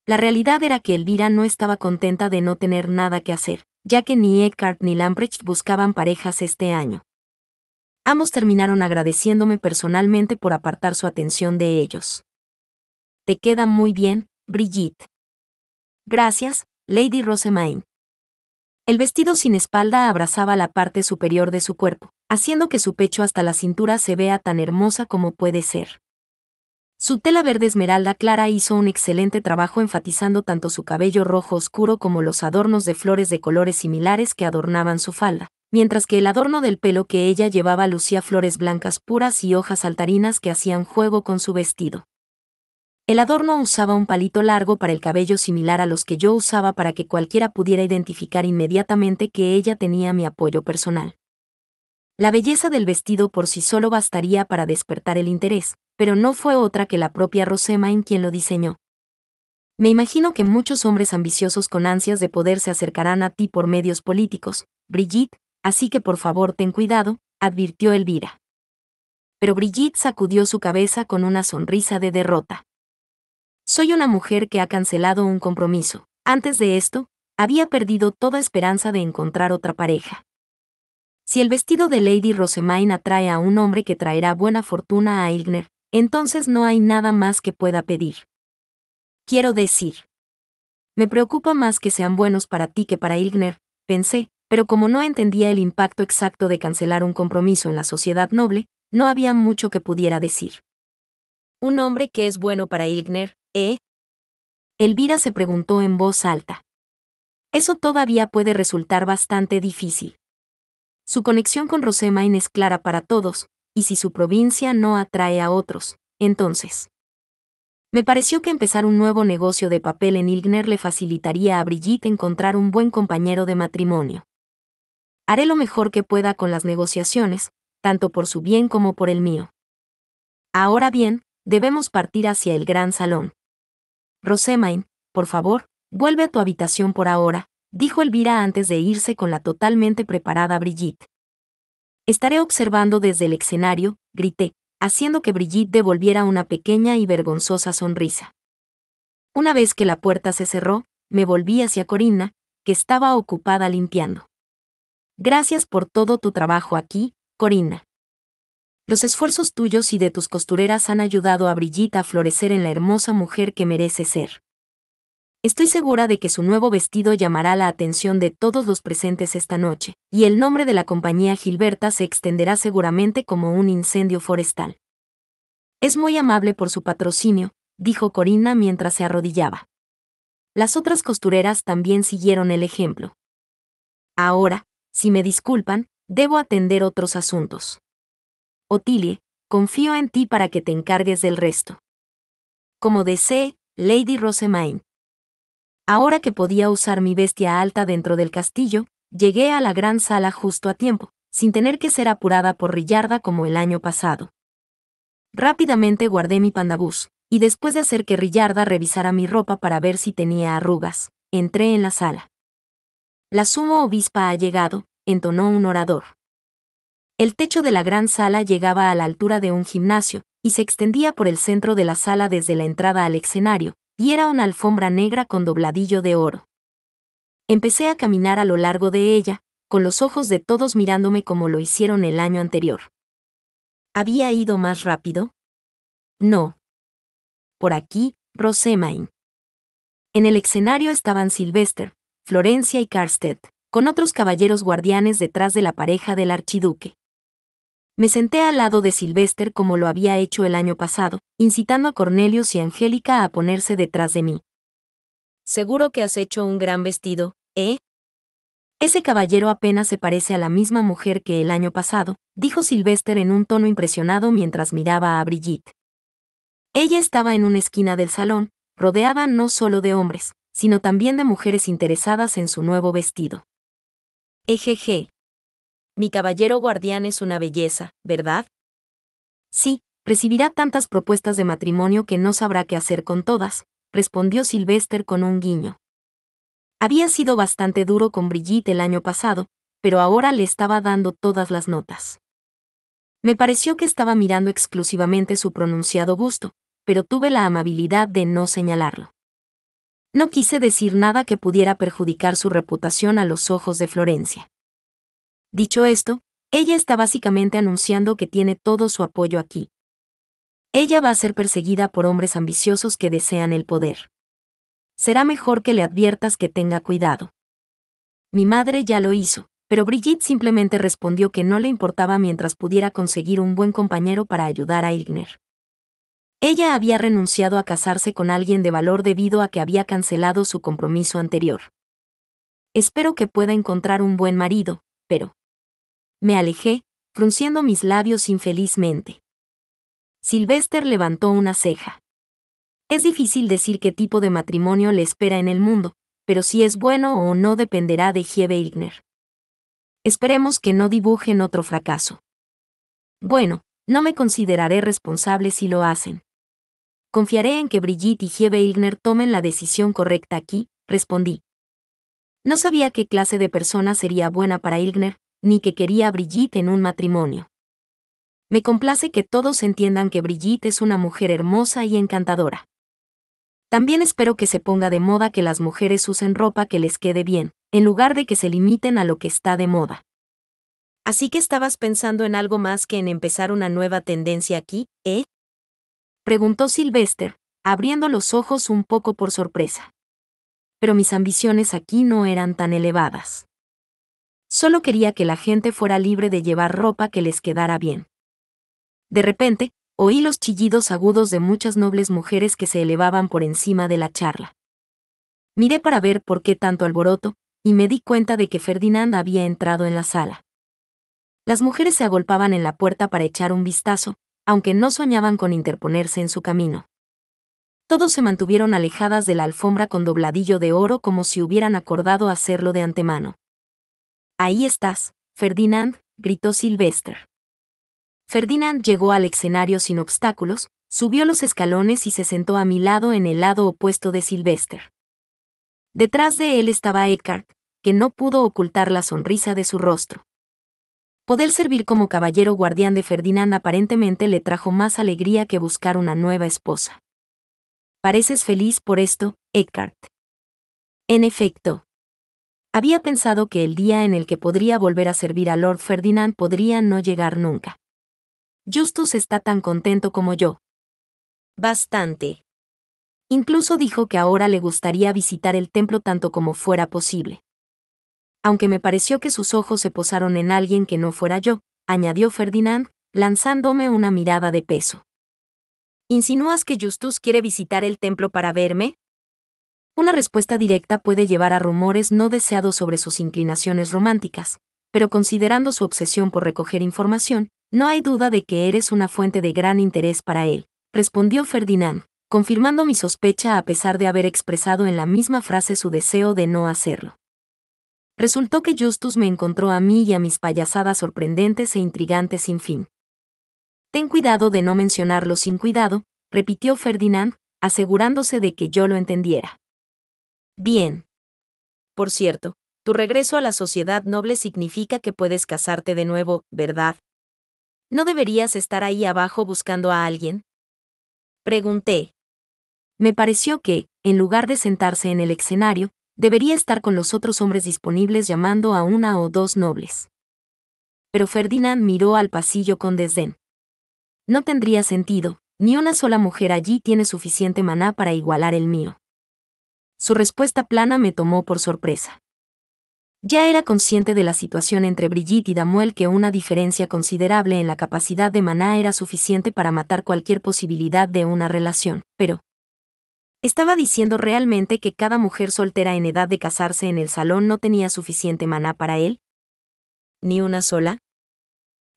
La realidad era que Elvira no estaba contenta de no tener nada que hacer, ya que ni Eckhart ni Lamprecht buscaban parejas este año. Ambos terminaron agradeciéndome personalmente por apartar su atención de ellos. Te queda muy bien, Brigitte. Gracias, Lady Rosemain. El vestido sin espalda abrazaba la parte superior de su cuerpo, haciendo que su pecho hasta la cintura se vea tan hermosa como puede ser. Su tela verde esmeralda clara hizo un excelente trabajo enfatizando tanto su cabello rojo oscuro como los adornos de flores de colores similares que adornaban su falda, mientras que el adorno del pelo que ella llevaba lucía flores blancas puras y hojas altarinas que hacían juego con su vestido. El adorno usaba un palito largo para el cabello similar a los que yo usaba para que cualquiera pudiera identificar inmediatamente que ella tenía mi apoyo personal. La belleza del vestido por sí solo bastaría para despertar el interés, pero no fue otra que la propia Rosemain quien lo diseñó. Me imagino que muchos hombres ambiciosos con ansias de poder se acercarán a ti por medios políticos, Brigitte, así que por favor ten cuidado, advirtió Elvira. Pero Brigitte sacudió su cabeza con una sonrisa de derrota. Soy una mujer que ha cancelado un compromiso. Antes de esto, había perdido toda esperanza de encontrar otra pareja. Si el vestido de Lady Rosemain atrae a un hombre que traerá buena fortuna a Ilgner, entonces no hay nada más que pueda pedir. Quiero decir. Me preocupa más que sean buenos para ti que para Ilgner, pensé, pero como no entendía el impacto exacto de cancelar un compromiso en la sociedad noble, no había mucho que pudiera decir. ¿Un hombre que es bueno para Ilgner, eh? Elvira se preguntó en voz alta. Eso todavía puede resultar bastante difícil. Su conexión con Rosemain es clara para todos, y si su provincia no atrae a otros, entonces. Me pareció que empezar un nuevo negocio de papel en Ilgner le facilitaría a Brigitte encontrar un buen compañero de matrimonio. Haré lo mejor que pueda con las negociaciones, tanto por su bien como por el mío. Ahora bien, debemos partir hacia el gran salón. Rosemain, por favor, vuelve a tu habitación por ahora, dijo Elvira antes de irse con la totalmente preparada Brigitte. Estaré observando desde el escenario, grité, haciendo que Brigitte devolviera una pequeña y vergonzosa sonrisa. Una vez que la puerta se cerró, me volví hacia Corina, que estaba ocupada limpiando. Gracias por todo tu trabajo aquí, Corina. Los esfuerzos tuyos y de tus costureras han ayudado a Brigitte a florecer en la hermosa mujer que merece ser. Estoy segura de que su nuevo vestido llamará la atención de todos los presentes esta noche, y el nombre de la compañía Gilberta se extenderá seguramente como un incendio forestal. Es muy amable por su patrocinio, dijo Corina mientras se arrodillaba. Las otras costureras también siguieron el ejemplo. Ahora, si me disculpan, debo atender otros asuntos. Otilie, confío en ti para que te encargues del resto. Como desee, Lady Rosemain. Ahora que podía usar mi bestia alta dentro del castillo, llegué a la gran sala justo a tiempo, sin tener que ser apurada por Rillarda como el año pasado. Rápidamente guardé mi pandabús, y después de hacer que Rillarda revisara mi ropa para ver si tenía arrugas, entré en la sala. La sumo obispa ha llegado, entonó un orador. El techo de la gran sala llegaba a la altura de un gimnasio, y se extendía por el centro de la sala desde la entrada al escenario, y era una alfombra negra con dobladillo de oro. Empecé a caminar a lo largo de ella, con los ojos de todos mirándome como lo hicieron el año anterior. ¿Había ido más rápido? No. Por aquí, Rosemain. En el escenario estaban Sylvester, Florencia y Carsted, con otros caballeros guardianes detrás de la pareja del archiduque. Me senté al lado de Sylvester como lo había hecho el año pasado, incitando a Cornelius y Angélica a ponerse detrás de mí. Seguro que has hecho un gran vestido, ¿eh? Ese caballero apenas se parece a la misma mujer que el año pasado, dijo Sylvester en un tono impresionado mientras miraba a Brigitte. Ella estaba en una esquina del salón, rodeada no solo de hombres, sino también de mujeres interesadas en su nuevo vestido. Ejeje, mi caballero guardián es una belleza, ¿verdad? Sí, recibirá tantas propuestas de matrimonio que no sabrá qué hacer con todas, respondió Sylvester con un guiño. Había sido bastante duro con Brigitte el año pasado, pero ahora le estaba dando todas las notas. Me pareció que estaba mirando exclusivamente su pronunciado gusto, pero tuve la amabilidad de no señalarlo. No quise decir nada que pudiera perjudicar su reputación a los ojos de Florencia. Dicho esto, ella está básicamente anunciando que tiene todo su apoyo aquí. Ella va a ser perseguida por hombres ambiciosos que desean el poder. Será mejor que le adviertas que tenga cuidado. Mi madre ya lo hizo, pero Brigitte simplemente respondió que no le importaba mientras pudiera conseguir un buen compañero para ayudar a Igner. Ella había renunciado a casarse con alguien de valor debido a que había cancelado su compromiso anterior. Espero que pueda encontrar un buen marido, pero me alejé, frunciendo mis labios infelizmente. Sylvester levantó una ceja. Es difícil decir qué tipo de matrimonio le espera en el mundo, pero si es bueno o no dependerá de Jeve Ilgner. Esperemos que no dibujen otro fracaso. Bueno, no me consideraré responsable si lo hacen. Confiaré en que Brigitte y Jeve Ilgner tomen la decisión correcta aquí, respondí. No sabía qué clase de persona sería buena para Ilgner, ni que quería a Brigitte en un matrimonio. Me complace que todos entiendan que Brigitte es una mujer hermosa y encantadora. También espero que se ponga de moda que las mujeres usen ropa que les quede bien, en lugar de que se limiten a lo que está de moda. Así que estabas pensando en algo más que en empezar una nueva tendencia aquí, ¿eh? Preguntó Sylvester, abriendo los ojos un poco por sorpresa. Pero mis ambiciones aquí no eran tan elevadas. Solo quería que la gente fuera libre de llevar ropa que les quedara bien. De repente, oí los chillidos agudos de muchas nobles mujeres que se elevaban por encima de la charla. Miré para ver por qué tanto alboroto, y me di cuenta de que Ferdinand había entrado en la sala. Las mujeres se agolpaban en la puerta para echar un vistazo, aunque no soñaban con interponerse en su camino. Todos se mantuvieron alejadas de la alfombra con dobladillo de oro como si hubieran acordado hacerlo de antemano. Ahí estás, Ferdinand, gritó Sylvester. Ferdinand llegó al escenario sin obstáculos, subió los escalones y se sentó a mi lado en el lado opuesto de Sylvester. Detrás de él estaba Eckhart, que no pudo ocultar la sonrisa de su rostro. Poder servir como caballero guardián de Ferdinand aparentemente le trajo más alegría que buscar una nueva esposa. Pareces feliz por esto, Eckhart. En efecto, había pensado que el día en el que podría volver a servir a Lord Ferdinand podría no llegar nunca. Justus está tan contento como yo. Bastante. Incluso dijo que ahora le gustaría visitar el templo tanto como fuera posible. Aunque me pareció que sus ojos se posaron en alguien que no fuera yo, añadió Ferdinand, lanzándome una mirada de peso. ¿Insinúas que Justus quiere visitar el templo para verme? Una respuesta directa puede llevar a rumores no deseados sobre sus inclinaciones románticas, pero considerando su obsesión por recoger información, no hay duda de que eres una fuente de gran interés para él, respondió Ferdinand, confirmando mi sospecha a pesar de haber expresado en la misma frase su deseo de no hacerlo. Resultó que Justus me encontró a mí y a mis payasadas sorprendentes e intrigantes sin fin. Ten cuidado de no mencionarlo sin cuidado, repitió Ferdinand, asegurándose de que yo lo entendiera. Bien. Por cierto, tu regreso a la sociedad noble significa que puedes casarte de nuevo, ¿verdad? ¿No deberías estar ahí abajo buscando a alguien? Pregunté. Me pareció que, en lugar de sentarse en el escenario, debería estar con los otros hombres disponibles llamando a una o dos nobles. Pero Ferdinand miró al pasillo con desdén. No tendría sentido, ni una sola mujer allí tiene suficiente maná para igualar el mío. Su respuesta plana me tomó por sorpresa. Ya era consciente de la situación entre Brigitte y Damuel que una diferencia considerable en la capacidad de Maná era suficiente para matar cualquier posibilidad de una relación, pero... Estaba diciendo realmente que cada mujer soltera en edad de casarse en el salón no tenía suficiente maná para él? ¿Ni una sola?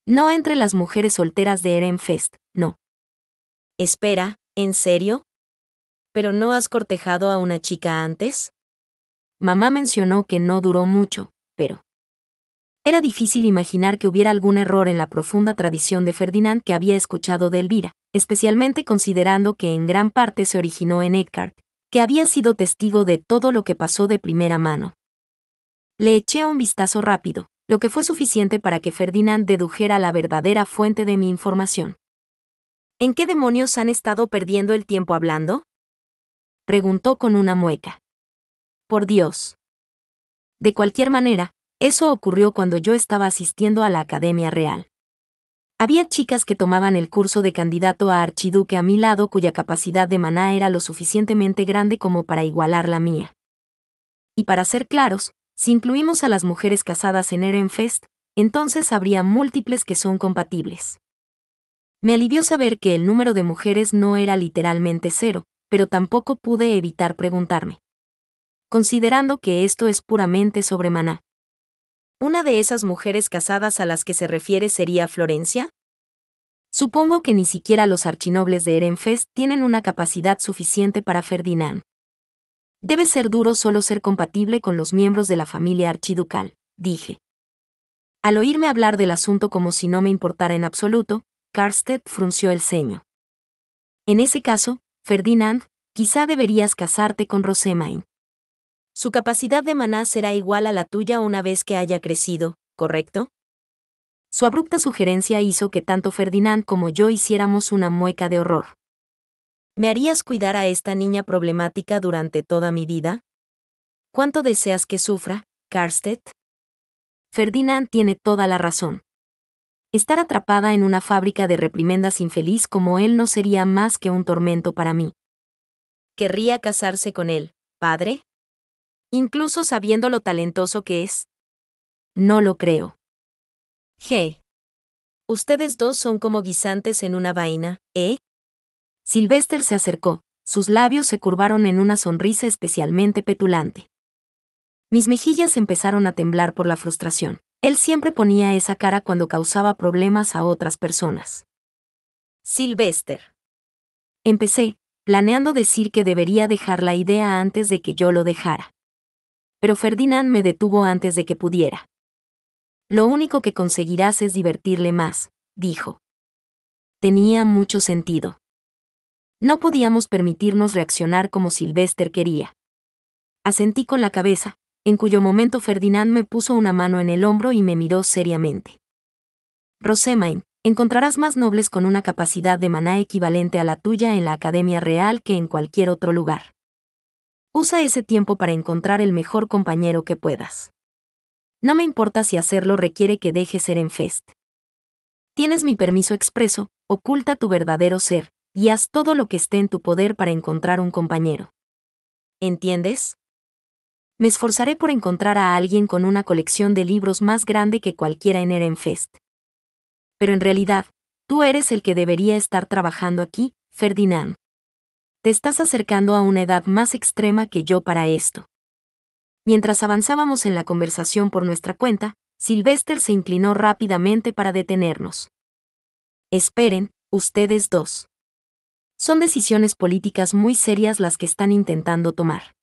No entre las mujeres solteras de Eren no. Espera, ¿en serio? ¿Pero no has cortejado a una chica antes? Mamá mencionó que no duró mucho, pero... Era difícil imaginar que hubiera algún error en la profunda tradición de Ferdinand que había escuchado de Elvira, especialmente considerando que en gran parte se originó en Eckhart, que había sido testigo de todo lo que pasó de primera mano. Le eché un vistazo rápido, lo que fue suficiente para que Ferdinand dedujera la verdadera fuente de mi información. ¿En qué demonios han estado perdiendo el tiempo hablando? preguntó con una mueca. Por Dios. De cualquier manera, eso ocurrió cuando yo estaba asistiendo a la Academia Real. Había chicas que tomaban el curso de candidato a archiduque a mi lado cuya capacidad de maná era lo suficientemente grande como para igualar la mía. Y para ser claros, si incluimos a las mujeres casadas en Ehrenfest, entonces habría múltiples que son compatibles. Me alivió saber que el número de mujeres no era literalmente cero, pero tampoco pude evitar preguntarme. Considerando que esto es puramente sobre maná. ¿Una de esas mujeres casadas a las que se refiere sería Florencia? Supongo que ni siquiera los archinobles de Erenfest tienen una capacidad suficiente para Ferdinand. Debe ser duro solo ser compatible con los miembros de la familia archiducal, dije. Al oírme hablar del asunto como si no me importara en absoluto, Karsted frunció el ceño. En ese caso, Ferdinand, quizá deberías casarte con Rosemain. Su capacidad de maná será igual a la tuya una vez que haya crecido, ¿correcto? Su abrupta sugerencia hizo que tanto Ferdinand como yo hiciéramos una mueca de horror. ¿Me harías cuidar a esta niña problemática durante toda mi vida? ¿Cuánto deseas que sufra, Karsted? Ferdinand tiene toda la razón. Estar atrapada en una fábrica de reprimendas infeliz como él no sería más que un tormento para mí. ¿Querría casarse con él, padre? Incluso sabiendo lo talentoso que es. No lo creo. Hey. Ustedes dos son como guisantes en una vaina, ¿eh? Sylvester se acercó, sus labios se curvaron en una sonrisa especialmente petulante. Mis mejillas empezaron a temblar por la frustración. Él siempre ponía esa cara cuando causaba problemas a otras personas. Silvester. Empecé, planeando decir que debería dejar la idea antes de que yo lo dejara. Pero Ferdinand me detuvo antes de que pudiera. Lo único que conseguirás es divertirle más, dijo. Tenía mucho sentido. No podíamos permitirnos reaccionar como Silvester quería. Asentí con la cabeza, en cuyo momento Ferdinand me puso una mano en el hombro y me miró seriamente. Rosemain, encontrarás más nobles con una capacidad de maná equivalente a la tuya en la Academia Real que en cualquier otro lugar. Usa ese tiempo para encontrar el mejor compañero que puedas. No me importa si hacerlo requiere que dejes ser en Fest. Tienes mi permiso expreso, oculta tu verdadero ser, y haz todo lo que esté en tu poder para encontrar un compañero. ¿Entiendes? Me esforzaré por encontrar a alguien con una colección de libros más grande que cualquiera en Erenfest. Pero en realidad, tú eres el que debería estar trabajando aquí, Ferdinand. Te estás acercando a una edad más extrema que yo para esto. Mientras avanzábamos en la conversación por nuestra cuenta, Sylvester se inclinó rápidamente para detenernos. Esperen, ustedes dos. Son decisiones políticas muy serias las que están intentando tomar.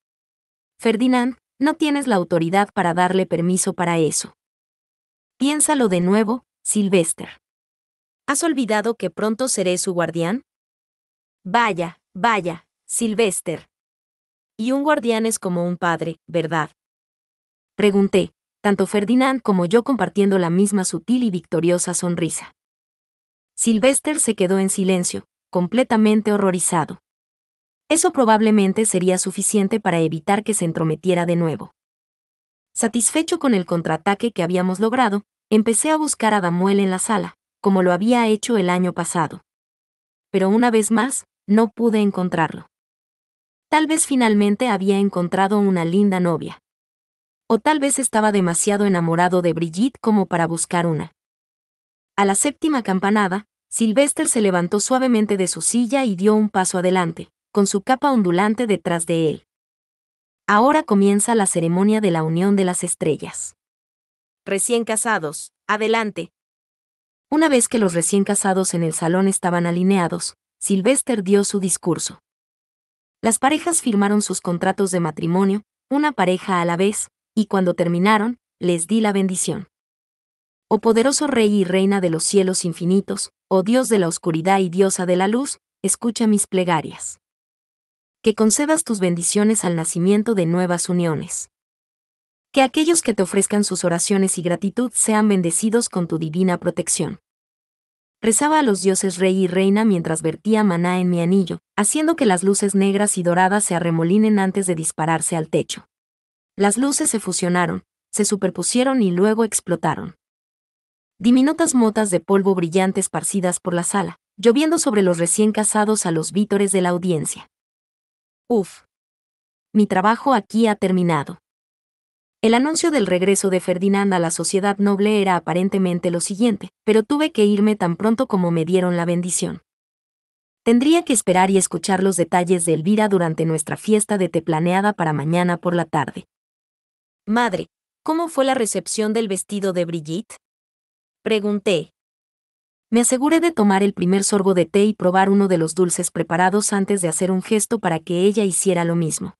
Ferdinand, no tienes la autoridad para darle permiso para eso. Piénsalo de nuevo, Silvester. ¿Has olvidado que pronto seré su guardián? Vaya, vaya, Silvester. Y un guardián es como un padre, ¿verdad? Pregunté, tanto Ferdinand como yo compartiendo la misma sutil y victoriosa sonrisa. Silvester se quedó en silencio, completamente horrorizado. Eso probablemente sería suficiente para evitar que se entrometiera de nuevo. Satisfecho con el contraataque que habíamos logrado, empecé a buscar a Damuel en la sala, como lo había hecho el año pasado. Pero una vez más, no pude encontrarlo. Tal vez finalmente había encontrado una linda novia. O tal vez estaba demasiado enamorado de Brigitte como para buscar una. A la séptima campanada, Sylvester se levantó suavemente de su silla y dio un paso adelante, con su capa ondulante detrás de él. Ahora comienza la ceremonia de la unión de las estrellas. Recién casados, adelante. Una vez que los recién casados en el salón estaban alineados, Sylvester dio su discurso. Las parejas firmaron sus contratos de matrimonio, una pareja a la vez, y cuando terminaron, les di la bendición. Oh poderoso Rey y Reina de los cielos infinitos, oh Dios de la oscuridad y Diosa de la luz, escucha mis plegarias que concedas tus bendiciones al nacimiento de nuevas uniones. Que aquellos que te ofrezcan sus oraciones y gratitud sean bendecidos con tu divina protección. Rezaba a los dioses rey y reina mientras vertía maná en mi anillo, haciendo que las luces negras y doradas se arremolinen antes de dispararse al techo. Las luces se fusionaron, se superpusieron y luego explotaron. Diminutas motas de polvo brillante esparcidas por la sala, lloviendo sobre los recién casados a los vítores de la audiencia. Uf. Mi trabajo aquí ha terminado. El anuncio del regreso de Ferdinand a la sociedad noble era aparentemente lo siguiente, pero tuve que irme tan pronto como me dieron la bendición. Tendría que esperar y escuchar los detalles de Elvira durante nuestra fiesta de té planeada para mañana por la tarde. Madre, ¿cómo fue la recepción del vestido de Brigitte? Pregunté, me aseguré de tomar el primer sorbo de té y probar uno de los dulces preparados antes de hacer un gesto para que ella hiciera lo mismo.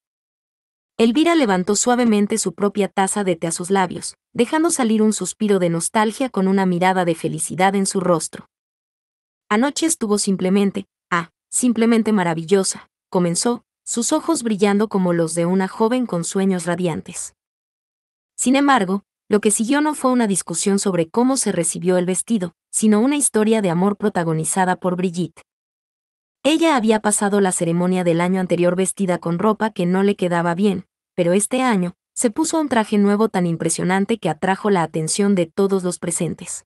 Elvira levantó suavemente su propia taza de té a sus labios, dejando salir un suspiro de nostalgia con una mirada de felicidad en su rostro. Anoche estuvo simplemente, ah, simplemente maravillosa, comenzó, sus ojos brillando como los de una joven con sueños radiantes. Sin embargo, lo que siguió no fue una discusión sobre cómo se recibió el vestido, sino una historia de amor protagonizada por Brigitte. Ella había pasado la ceremonia del año anterior vestida con ropa que no le quedaba bien, pero este año, se puso un traje nuevo tan impresionante que atrajo la atención de todos los presentes.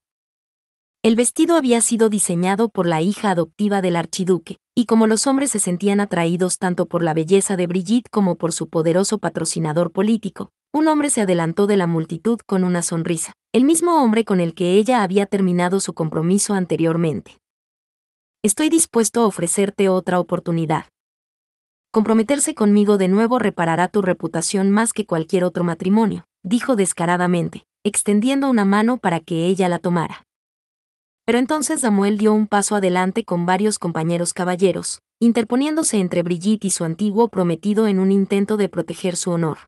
El vestido había sido diseñado por la hija adoptiva del archiduque, y como los hombres se sentían atraídos tanto por la belleza de Brigitte como por su poderoso patrocinador político, un hombre se adelantó de la multitud con una sonrisa, el mismo hombre con el que ella había terminado su compromiso anteriormente. Estoy dispuesto a ofrecerte otra oportunidad. Comprometerse conmigo de nuevo reparará tu reputación más que cualquier otro matrimonio, dijo descaradamente, extendiendo una mano para que ella la tomara. Pero entonces Samuel dio un paso adelante con varios compañeros caballeros, interponiéndose entre Brigitte y su antiguo prometido en un intento de proteger su honor.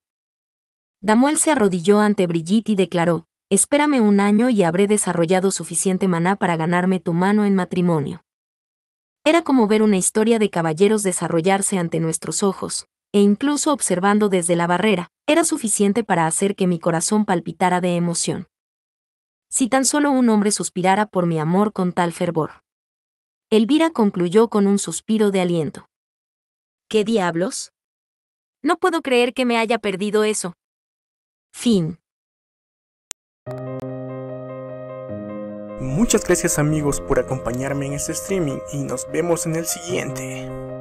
Damuel se arrodilló ante Brigitte y declaró, Espérame un año y habré desarrollado suficiente maná para ganarme tu mano en matrimonio. Era como ver una historia de caballeros desarrollarse ante nuestros ojos, e incluso observando desde la barrera, era suficiente para hacer que mi corazón palpitara de emoción si tan solo un hombre suspirara por mi amor con tal fervor. Elvira concluyó con un suspiro de aliento. ¿Qué diablos? No puedo creer que me haya perdido eso. Fin. Muchas gracias amigos por acompañarme en este streaming y nos vemos en el siguiente.